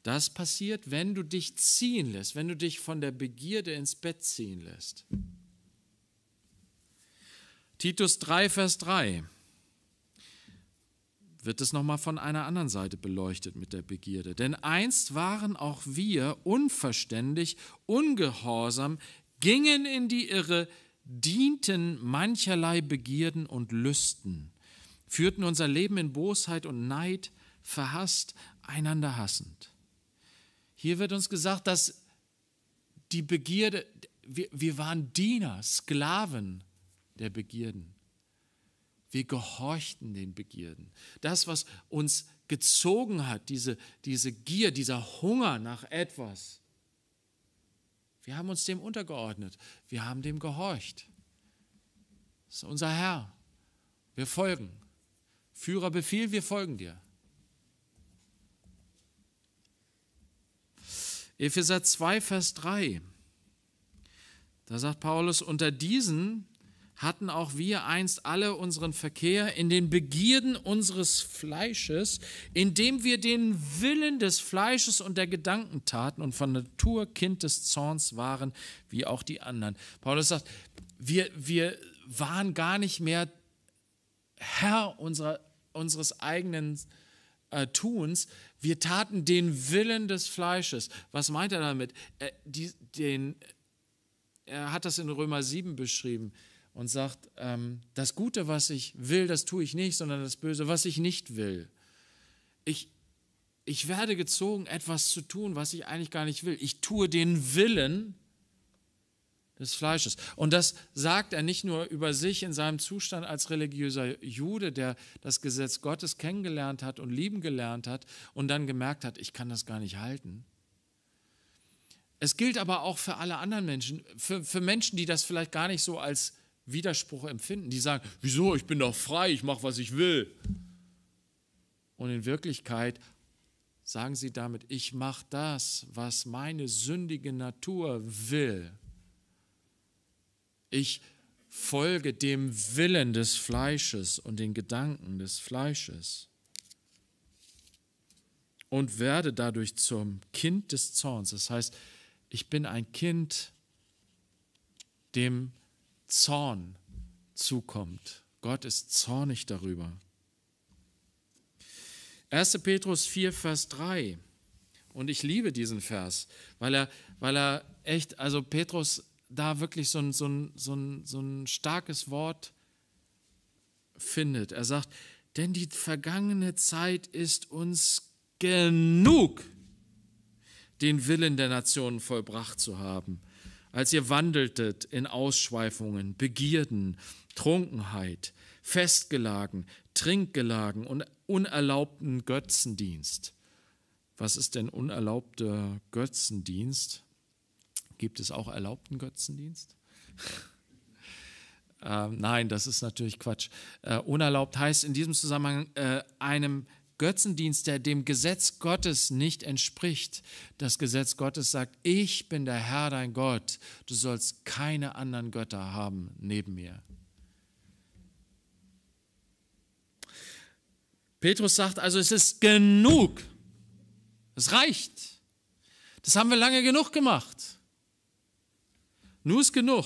Das passiert, wenn du dich ziehen lässt, wenn du dich von der Begierde ins Bett ziehen lässt. Titus 3, Vers 3 wird es nochmal von einer anderen Seite beleuchtet mit der Begierde. Denn einst waren auch wir unverständig, ungehorsam, gingen in die Irre, dienten mancherlei Begierden und Lüsten, führten unser Leben in Bosheit und Neid, verhasst, einander hassend. Hier wird uns gesagt, dass die Begierde, wir, wir waren Diener, Sklaven der Begierden. Wir gehorchten den Begierden. Das, was uns gezogen hat, diese, diese Gier, dieser Hunger nach etwas, wir haben uns dem untergeordnet. Wir haben dem gehorcht. Das ist unser Herr. Wir folgen. Führer Befehl, wir folgen dir. Epheser 2, Vers 3. Da sagt Paulus, unter diesen hatten auch wir einst alle unseren Verkehr in den Begierden unseres Fleisches, indem wir den Willen des Fleisches und der Gedanken taten und von Natur Kind des Zorns waren, wie auch die anderen. Paulus sagt, wir, wir waren gar nicht mehr Herr unserer, unseres eigenen äh, Tuns, wir taten den Willen des Fleisches. Was meint er damit? Er, äh, die, den, er hat das in Römer 7 beschrieben und sagt, ähm, das Gute, was ich will, das tue ich nicht, sondern das Böse, was ich nicht will. Ich, ich werde gezogen, etwas zu tun, was ich eigentlich gar nicht will. Ich tue den Willen des Fleisches. Und das sagt er nicht nur über sich in seinem Zustand als religiöser Jude, der das Gesetz Gottes kennengelernt hat und lieben gelernt hat und dann gemerkt hat, ich kann das gar nicht halten. Es gilt aber auch für alle anderen Menschen, für, für Menschen, die das vielleicht gar nicht so als Widerspruch empfinden, die sagen, wieso, ich bin doch frei, ich mache, was ich will. Und in Wirklichkeit sagen sie damit, ich mache das, was meine sündige Natur will. Ich folge dem Willen des Fleisches und den Gedanken des Fleisches und werde dadurch zum Kind des Zorns. Das heißt, ich bin ein Kind, dem Zorn zukommt. Gott ist zornig darüber. 1. Petrus 4, Vers 3. Und ich liebe diesen Vers, weil er, weil er echt, also Petrus da wirklich so ein, so, ein, so, ein, so ein starkes Wort findet. Er sagt, denn die vergangene Zeit ist uns genug, den Willen der Nationen vollbracht zu haben, als ihr wandeltet in Ausschweifungen, Begierden, Trunkenheit, Festgelagen, Trinkgelagen und unerlaubten Götzendienst. Was ist denn unerlaubter Götzendienst? Gibt es auch erlaubten Götzendienst? ähm, nein, das ist natürlich Quatsch. Äh, unerlaubt heißt in diesem Zusammenhang äh, einem Götzendienst, der dem Gesetz Gottes nicht entspricht. Das Gesetz Gottes sagt, ich bin der Herr dein Gott, du sollst keine anderen Götter haben neben mir. Petrus sagt also, es ist genug, es reicht, das haben wir lange genug gemacht. Nur ist genug.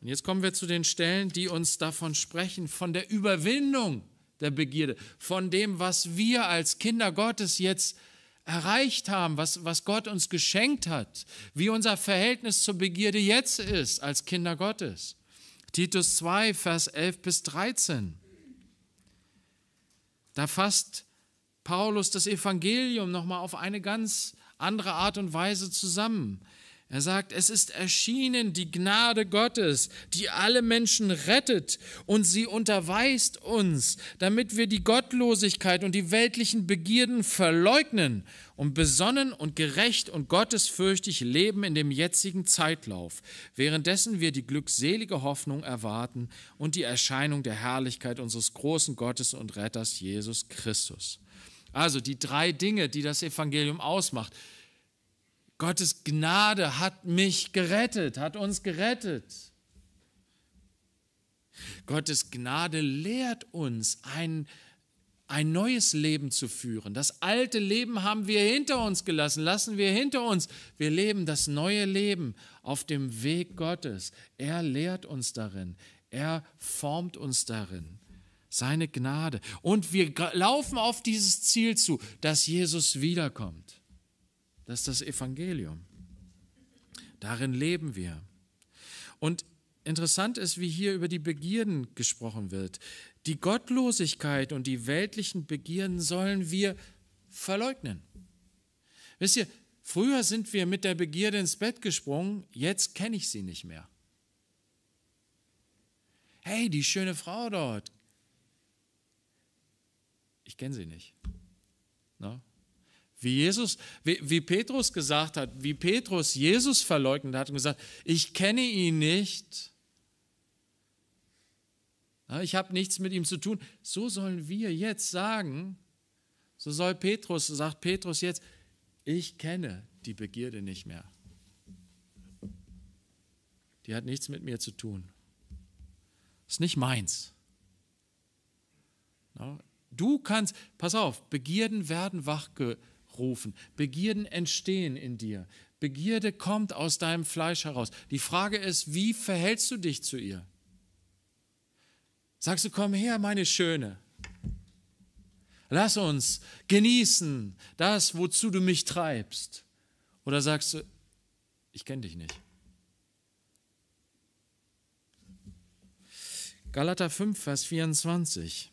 Und jetzt kommen wir zu den Stellen, die uns davon sprechen, von der Überwindung der Begierde, von dem, was wir als Kinder Gottes jetzt erreicht haben, was, was Gott uns geschenkt hat, wie unser Verhältnis zur Begierde jetzt ist als Kinder Gottes. Titus 2, Vers 11 bis 13. Da fasst Paulus das Evangelium nochmal auf eine ganz andere Art und Weise zusammen. Er sagt, es ist erschienen die Gnade Gottes, die alle Menschen rettet und sie unterweist uns, damit wir die Gottlosigkeit und die weltlichen Begierden verleugnen und besonnen und gerecht und gottesfürchtig leben in dem jetzigen Zeitlauf, währenddessen wir die glückselige Hoffnung erwarten und die Erscheinung der Herrlichkeit unseres großen Gottes und Retters Jesus Christus. Also die drei Dinge, die das Evangelium ausmacht. Gottes Gnade hat mich gerettet, hat uns gerettet. Gottes Gnade lehrt uns, ein, ein neues Leben zu führen. Das alte Leben haben wir hinter uns gelassen, lassen wir hinter uns. Wir leben das neue Leben auf dem Weg Gottes. Er lehrt uns darin, er formt uns darin seine Gnade. Und wir laufen auf dieses Ziel zu, dass Jesus wiederkommt. Das ist das Evangelium. Darin leben wir. Und interessant ist, wie hier über die Begierden gesprochen wird. Die Gottlosigkeit und die weltlichen Begierden sollen wir verleugnen. Wisst ihr, früher sind wir mit der Begierde ins Bett gesprungen, jetzt kenne ich sie nicht mehr. Hey, die schöne Frau dort, ich kenne sie nicht. Na? Ne? Wie Jesus, wie, wie, Petrus gesagt hat, wie Petrus Jesus verleugnet hat und gesagt, ich kenne ihn nicht. Ne? ich habe nichts mit ihm zu tun. So sollen wir jetzt sagen, so soll Petrus, sagt Petrus jetzt, ich kenne die Begierde nicht mehr. Die hat nichts mit mir zu tun. Ist nicht meins. Ne? Du kannst, pass auf, Begierden werden wachgerufen, Begierden entstehen in dir, Begierde kommt aus deinem Fleisch heraus. Die Frage ist, wie verhältst du dich zu ihr? Sagst du, komm her, meine Schöne. Lass uns genießen das, wozu du mich treibst. Oder sagst du, ich kenne dich nicht. Galater 5, Vers 24.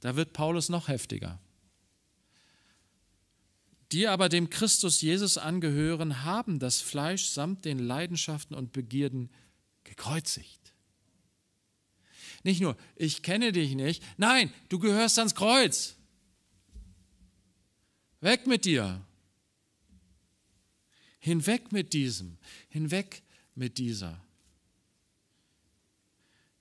Da wird Paulus noch heftiger. Die aber dem Christus Jesus angehören, haben das Fleisch samt den Leidenschaften und Begierden gekreuzigt. Nicht nur, ich kenne dich nicht, nein, du gehörst ans Kreuz. Weg mit dir. Hinweg mit diesem, hinweg mit dieser.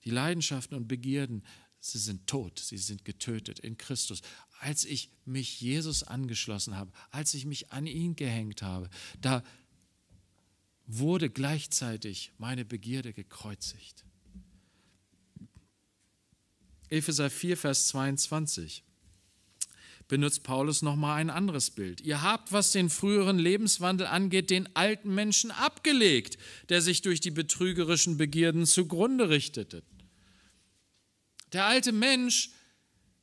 Die Leidenschaften und Begierden sie sind tot, sie sind getötet in Christus. Als ich mich Jesus angeschlossen habe, als ich mich an ihn gehängt habe, da wurde gleichzeitig meine Begierde gekreuzigt. Epheser 4, Vers 22 benutzt Paulus nochmal ein anderes Bild. Ihr habt, was den früheren Lebenswandel angeht, den alten Menschen abgelegt, der sich durch die betrügerischen Begierden zugrunde richtete. Der alte Mensch,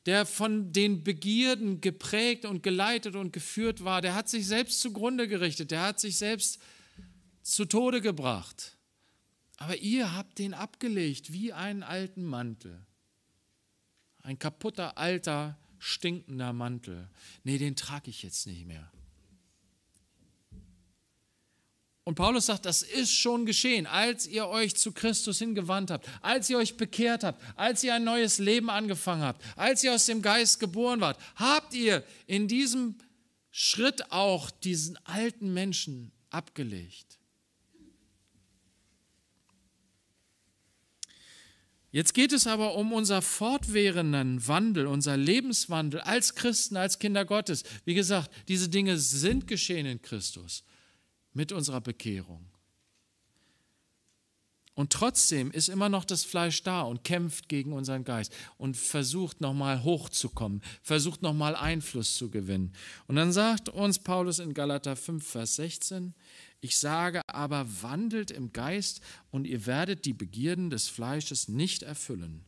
der von den Begierden geprägt und geleitet und geführt war, der hat sich selbst zugrunde gerichtet, der hat sich selbst zu Tode gebracht. Aber ihr habt den abgelegt wie einen alten Mantel. Ein kaputter, alter, stinkender Mantel. Nee, den trage ich jetzt nicht mehr. Und Paulus sagt, das ist schon geschehen, als ihr euch zu Christus hingewandt habt, als ihr euch bekehrt habt, als ihr ein neues Leben angefangen habt, als ihr aus dem Geist geboren wart, habt ihr in diesem Schritt auch diesen alten Menschen abgelegt. Jetzt geht es aber um unser fortwährenden Wandel, unser Lebenswandel als Christen, als Kinder Gottes. Wie gesagt, diese Dinge sind geschehen in Christus mit unserer Bekehrung. Und trotzdem ist immer noch das Fleisch da und kämpft gegen unseren Geist und versucht nochmal hochzukommen, versucht nochmal Einfluss zu gewinnen. Und dann sagt uns Paulus in Galater 5, Vers 16, ich sage aber, wandelt im Geist und ihr werdet die Begierden des Fleisches nicht erfüllen.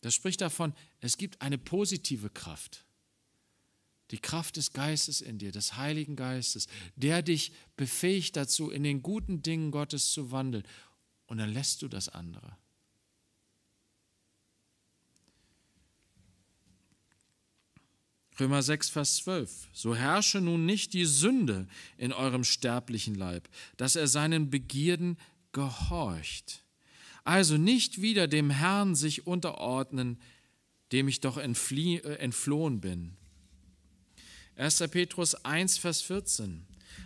Das spricht davon, es gibt eine positive Kraft die Kraft des Geistes in dir, des Heiligen Geistes, der dich befähigt dazu, in den guten Dingen Gottes zu wandeln. Und dann lässt du das andere. Römer 6, Vers 12. So herrsche nun nicht die Sünde in eurem sterblichen Leib, dass er seinen Begierden gehorcht. Also nicht wieder dem Herrn sich unterordnen, dem ich doch äh, entflohen bin 1. Petrus 1, Vers 14.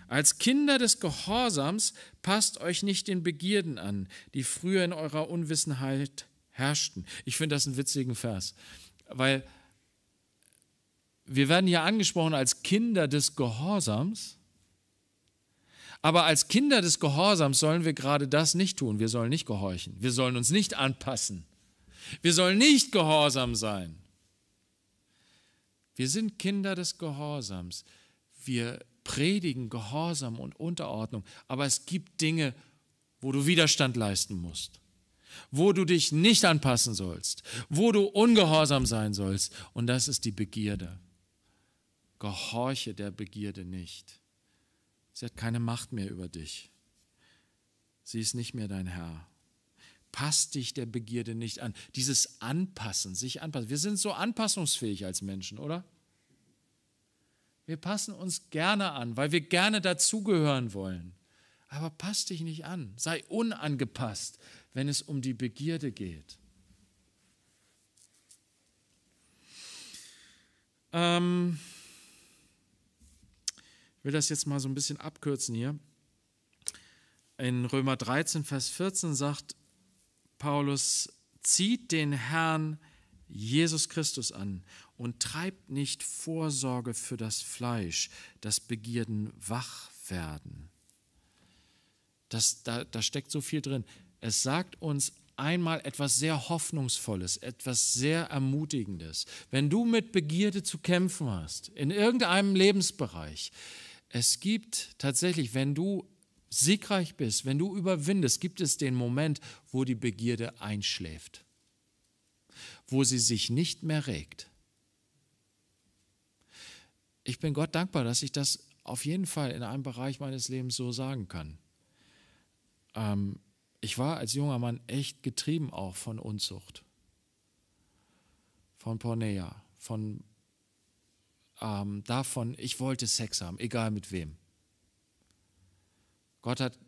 Als Kinder des Gehorsams passt euch nicht den Begierden an, die früher in eurer Unwissenheit herrschten. Ich finde das einen witzigen Vers, weil wir werden hier angesprochen als Kinder des Gehorsams, aber als Kinder des Gehorsams sollen wir gerade das nicht tun. Wir sollen nicht gehorchen. Wir sollen uns nicht anpassen. Wir sollen nicht gehorsam sein. Wir sind Kinder des Gehorsams. Wir predigen Gehorsam und Unterordnung. Aber es gibt Dinge, wo du Widerstand leisten musst, wo du dich nicht anpassen sollst, wo du ungehorsam sein sollst. Und das ist die Begierde. Gehorche der Begierde nicht. Sie hat keine Macht mehr über dich. Sie ist nicht mehr dein Herr. Passt dich der Begierde nicht an. Dieses Anpassen, sich anpassen. Wir sind so anpassungsfähig als Menschen, oder? Wir passen uns gerne an, weil wir gerne dazugehören wollen. Aber passt dich nicht an. Sei unangepasst, wenn es um die Begierde geht. Ähm ich will das jetzt mal so ein bisschen abkürzen hier. In Römer 13, Vers 14 sagt Paulus zieht den Herrn Jesus Christus an und treibt nicht Vorsorge für das Fleisch, dass Begierden wach werden. Das, da, da steckt so viel drin. Es sagt uns einmal etwas sehr Hoffnungsvolles, etwas sehr Ermutigendes. Wenn du mit Begierde zu kämpfen hast, in irgendeinem Lebensbereich, es gibt tatsächlich, wenn du siegreich bist, wenn du überwindest, gibt es den Moment, wo die Begierde einschläft, wo sie sich nicht mehr regt. Ich bin Gott dankbar, dass ich das auf jeden Fall in einem Bereich meines Lebens so sagen kann. Ähm, ich war als junger Mann echt getrieben auch von Unzucht, von Pornea, von ähm, davon, ich wollte Sex haben, egal mit wem. Gott hat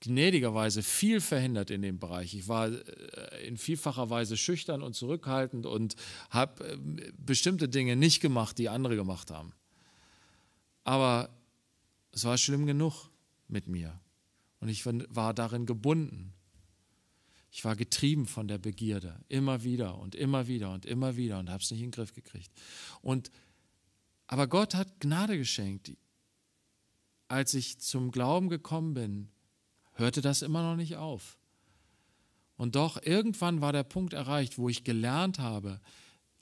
gnädigerweise viel verhindert in dem Bereich. Ich war äh, in vielfacher Weise schüchtern und zurückhaltend und habe äh, bestimmte Dinge nicht gemacht, die andere gemacht haben. Aber es war schlimm genug mit mir und ich war darin gebunden. Ich war getrieben von der Begierde, immer wieder und immer wieder und immer wieder und habe es nicht in den Griff gekriegt. Und, aber Gott hat Gnade geschenkt als ich zum Glauben gekommen bin, hörte das immer noch nicht auf. Und doch irgendwann war der Punkt erreicht, wo ich gelernt habe,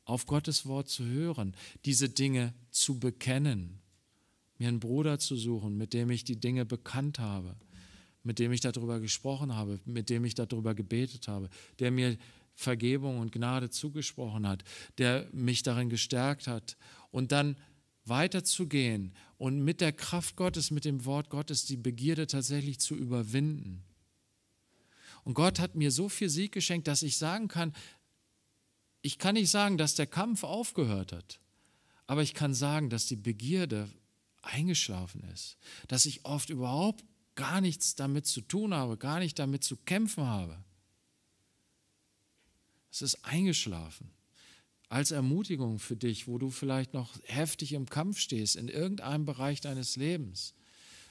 auf Gottes Wort zu hören, diese Dinge zu bekennen, mir einen Bruder zu suchen, mit dem ich die Dinge bekannt habe, mit dem ich darüber gesprochen habe, mit dem ich darüber gebetet habe, der mir Vergebung und Gnade zugesprochen hat, der mich darin gestärkt hat. Und dann weiterzugehen und mit der Kraft Gottes, mit dem Wort Gottes die Begierde tatsächlich zu überwinden. Und Gott hat mir so viel Sieg geschenkt, dass ich sagen kann, ich kann nicht sagen, dass der Kampf aufgehört hat, aber ich kann sagen, dass die Begierde eingeschlafen ist, dass ich oft überhaupt gar nichts damit zu tun habe, gar nicht damit zu kämpfen habe. Es ist eingeschlafen als Ermutigung für dich, wo du vielleicht noch heftig im Kampf stehst, in irgendeinem Bereich deines Lebens,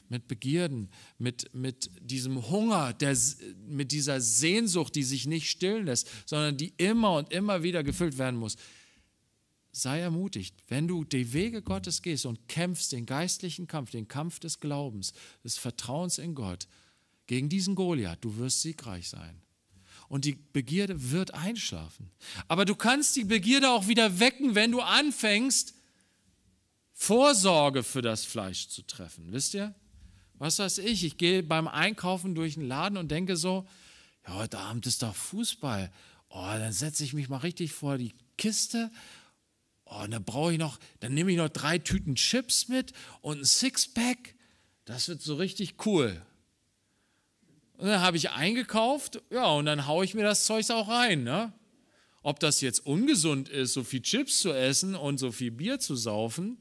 mit Begierden, mit, mit diesem Hunger, der, mit dieser Sehnsucht, die sich nicht stillen lässt, sondern die immer und immer wieder gefüllt werden muss. Sei ermutigt, wenn du die Wege Gottes gehst und kämpfst den geistlichen Kampf, den Kampf des Glaubens, des Vertrauens in Gott, gegen diesen Goliath, du wirst siegreich sein und die Begierde wird einschlafen. Aber du kannst die Begierde auch wieder wecken, wenn du anfängst, Vorsorge für das Fleisch zu treffen. Wisst ihr? Was weiß ich, ich gehe beim Einkaufen durch den Laden und denke so, ja, heute Abend ist doch Fußball. Oh, dann setze ich mich mal richtig vor die Kiste. Oh, und dann brauche ich noch, dann nehme ich noch drei Tüten Chips mit und ein Sixpack. Das wird so richtig cool. Und dann habe ich eingekauft, ja, und dann haue ich mir das Zeugs auch rein. Ne? Ob das jetzt ungesund ist, so viel Chips zu essen und so viel Bier zu saufen,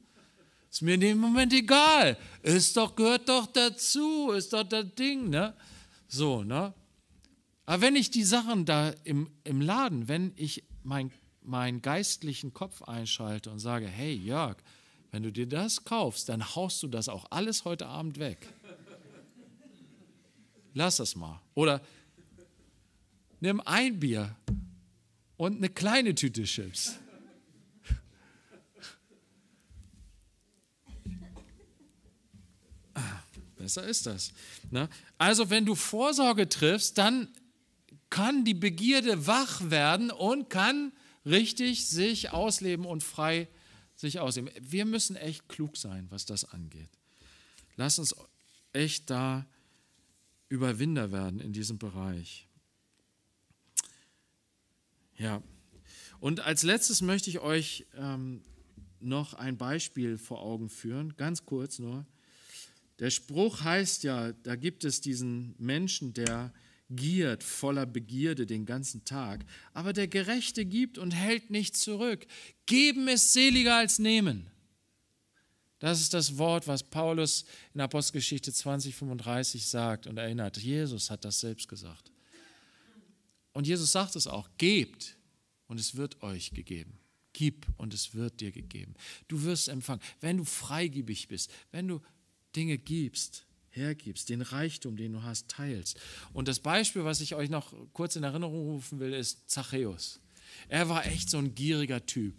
ist mir in dem Moment egal. Ist doch, gehört doch dazu, ist doch das Ding, ne? So, ne? Aber wenn ich die Sachen da im, im Laden, wenn ich meinen mein geistlichen Kopf einschalte und sage, hey Jörg, wenn du dir das kaufst, dann haust du das auch alles heute Abend weg lass das mal. Oder nimm ein Bier und eine kleine Tüte Chips. Ah, besser ist das. Ne? Also wenn du Vorsorge triffst, dann kann die Begierde wach werden und kann richtig sich ausleben und frei sich ausleben. Wir müssen echt klug sein, was das angeht. Lass uns echt da Überwinder werden in diesem Bereich. Ja, und als letztes möchte ich euch ähm, noch ein Beispiel vor Augen führen, ganz kurz nur. Der Spruch heißt ja, da gibt es diesen Menschen, der giert voller Begierde den ganzen Tag, aber der Gerechte gibt und hält nicht zurück. Geben ist seliger als nehmen. Das ist das Wort, was Paulus in Apostelgeschichte 20, 35 sagt und erinnert. Jesus hat das selbst gesagt. Und Jesus sagt es auch, gebt und es wird euch gegeben. Gib und es wird dir gegeben. Du wirst empfangen. Wenn du freigebig bist, wenn du Dinge gibst, hergibst, den Reichtum, den du hast, teilst. Und das Beispiel, was ich euch noch kurz in Erinnerung rufen will, ist Zachäus. Er war echt so ein gieriger Typ.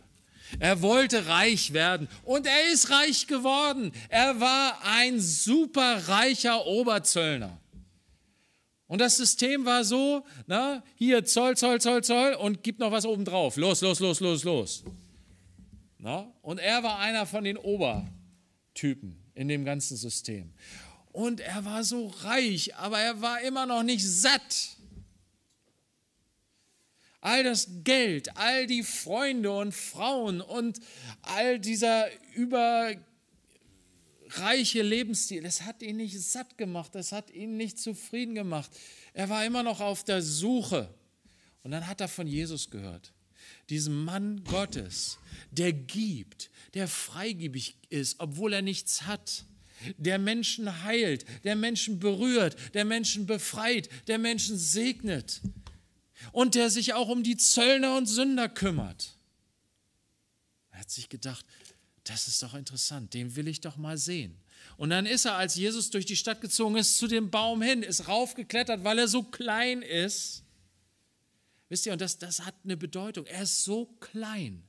Er wollte reich werden und er ist reich geworden. Er war ein superreicher Oberzöllner. Und das System war so, na, hier Zoll, Zoll, Zoll, Zoll und gib noch was obendrauf. Los, los, los, los, los. Na? Und er war einer von den Obertypen in dem ganzen System. Und er war so reich, aber er war immer noch nicht satt all das Geld, all die Freunde und Frauen und all dieser überreiche Lebensstil, das hat ihn nicht satt gemacht, das hat ihn nicht zufrieden gemacht. Er war immer noch auf der Suche. Und dann hat er von Jesus gehört diesem Mann Gottes, der gibt, der freigebig ist, obwohl er nichts hat, der Menschen heilt, der Menschen berührt, der Menschen befreit, der Menschen segnet, und der sich auch um die Zöllner und Sünder kümmert. Er hat sich gedacht, das ist doch interessant, den will ich doch mal sehen. Und dann ist er, als Jesus durch die Stadt gezogen ist, zu dem Baum hin, ist raufgeklettert, weil er so klein ist. Wisst ihr, und das, das hat eine Bedeutung. Er ist so klein.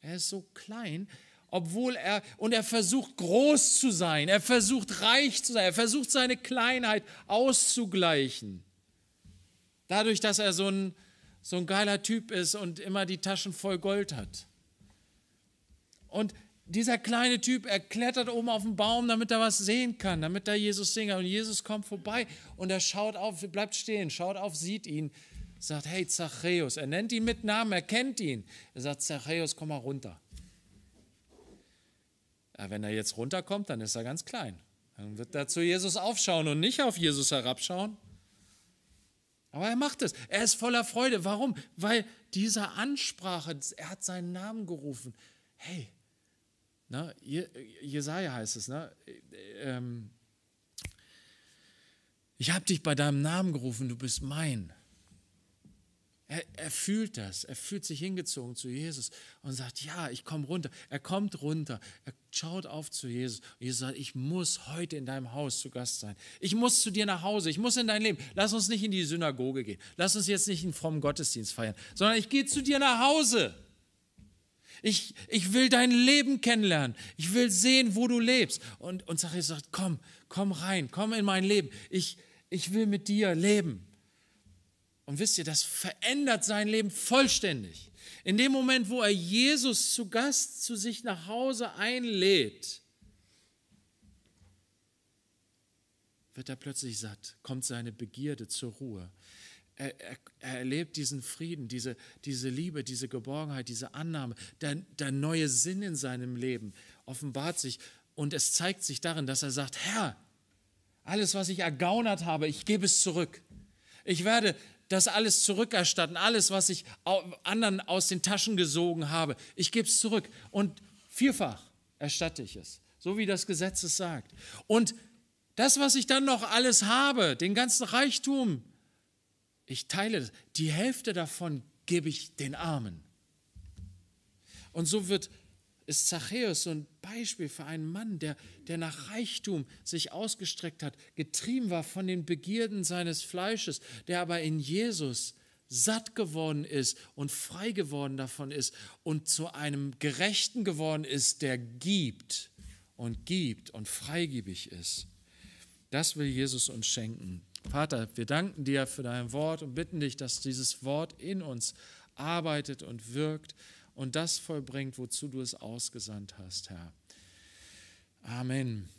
Er ist so klein, obwohl er, und er versucht groß zu sein, er versucht reich zu sein, er versucht seine Kleinheit auszugleichen. Dadurch, dass er so ein, so ein geiler Typ ist und immer die Taschen voll Gold hat. Und dieser kleine Typ, er klettert oben auf den Baum, damit er was sehen kann, damit da Jesus singt. Und Jesus kommt vorbei und er schaut auf, bleibt stehen, schaut auf, sieht ihn, sagt, hey Zachäus. Er nennt ihn mit Namen, er kennt ihn. Er sagt, Zachäus, komm mal runter. Ja, wenn er jetzt runterkommt, dann ist er ganz klein. Dann wird er zu Jesus aufschauen und nicht auf Jesus herabschauen. Aber er macht es. Er ist voller Freude. Warum? Weil dieser Ansprache, er hat seinen Namen gerufen. Hey, na, Jesaja heißt es, ne? Ähm, ich habe dich bei deinem Namen gerufen, du bist mein. Er, er, fühlt das, er fühlt sich hingezogen zu Jesus und sagt, ja, ich komme runter. Er kommt runter, er schaut auf zu Jesus. Und Jesus sagt, ich muss heute in deinem Haus zu Gast sein. Ich muss zu dir nach Hause, ich muss in dein Leben. Lass uns nicht in die Synagoge gehen. Lass uns jetzt nicht einen frommen Gottesdienst feiern, sondern ich gehe zu dir nach Hause. Ich, ich will dein Leben kennenlernen. Ich will sehen, wo du lebst. Und, und Zachäus sagt, komm, komm rein, komm in mein Leben. Ich, ich will mit dir leben. Und wisst ihr, das verändert sein Leben vollständig. In dem Moment, wo er Jesus zu Gast zu sich nach Hause einlädt, wird er plötzlich satt, kommt seine Begierde zur Ruhe. Er, er, er, erlebt diesen Frieden, diese, diese Liebe, diese Geborgenheit, diese Annahme. Der, der neue Sinn in seinem Leben offenbart sich und es zeigt sich darin, dass er sagt, Herr, alles, was ich ergaunert habe, ich gebe es zurück. Ich werde das alles zurückerstatten, alles, was ich anderen aus den Taschen gesogen habe. Ich gebe es zurück und vierfach erstatte ich es, so wie das Gesetz es sagt. Und das, was ich dann noch alles habe, den ganzen Reichtum, ich teile das. Die Hälfte davon gebe ich den Armen. Und so wird es Zachäus und Beispiel für einen Mann, der, der nach Reichtum sich ausgestreckt hat, getrieben war von den Begierden seines Fleisches, der aber in Jesus satt geworden ist und frei geworden davon ist und zu einem Gerechten geworden ist, der gibt und gibt und freigebig ist. Das will Jesus uns schenken. Vater, wir danken dir für dein Wort und bitten dich, dass dieses Wort in uns arbeitet und wirkt und das vollbringt, wozu du es ausgesandt hast, Herr. Amen.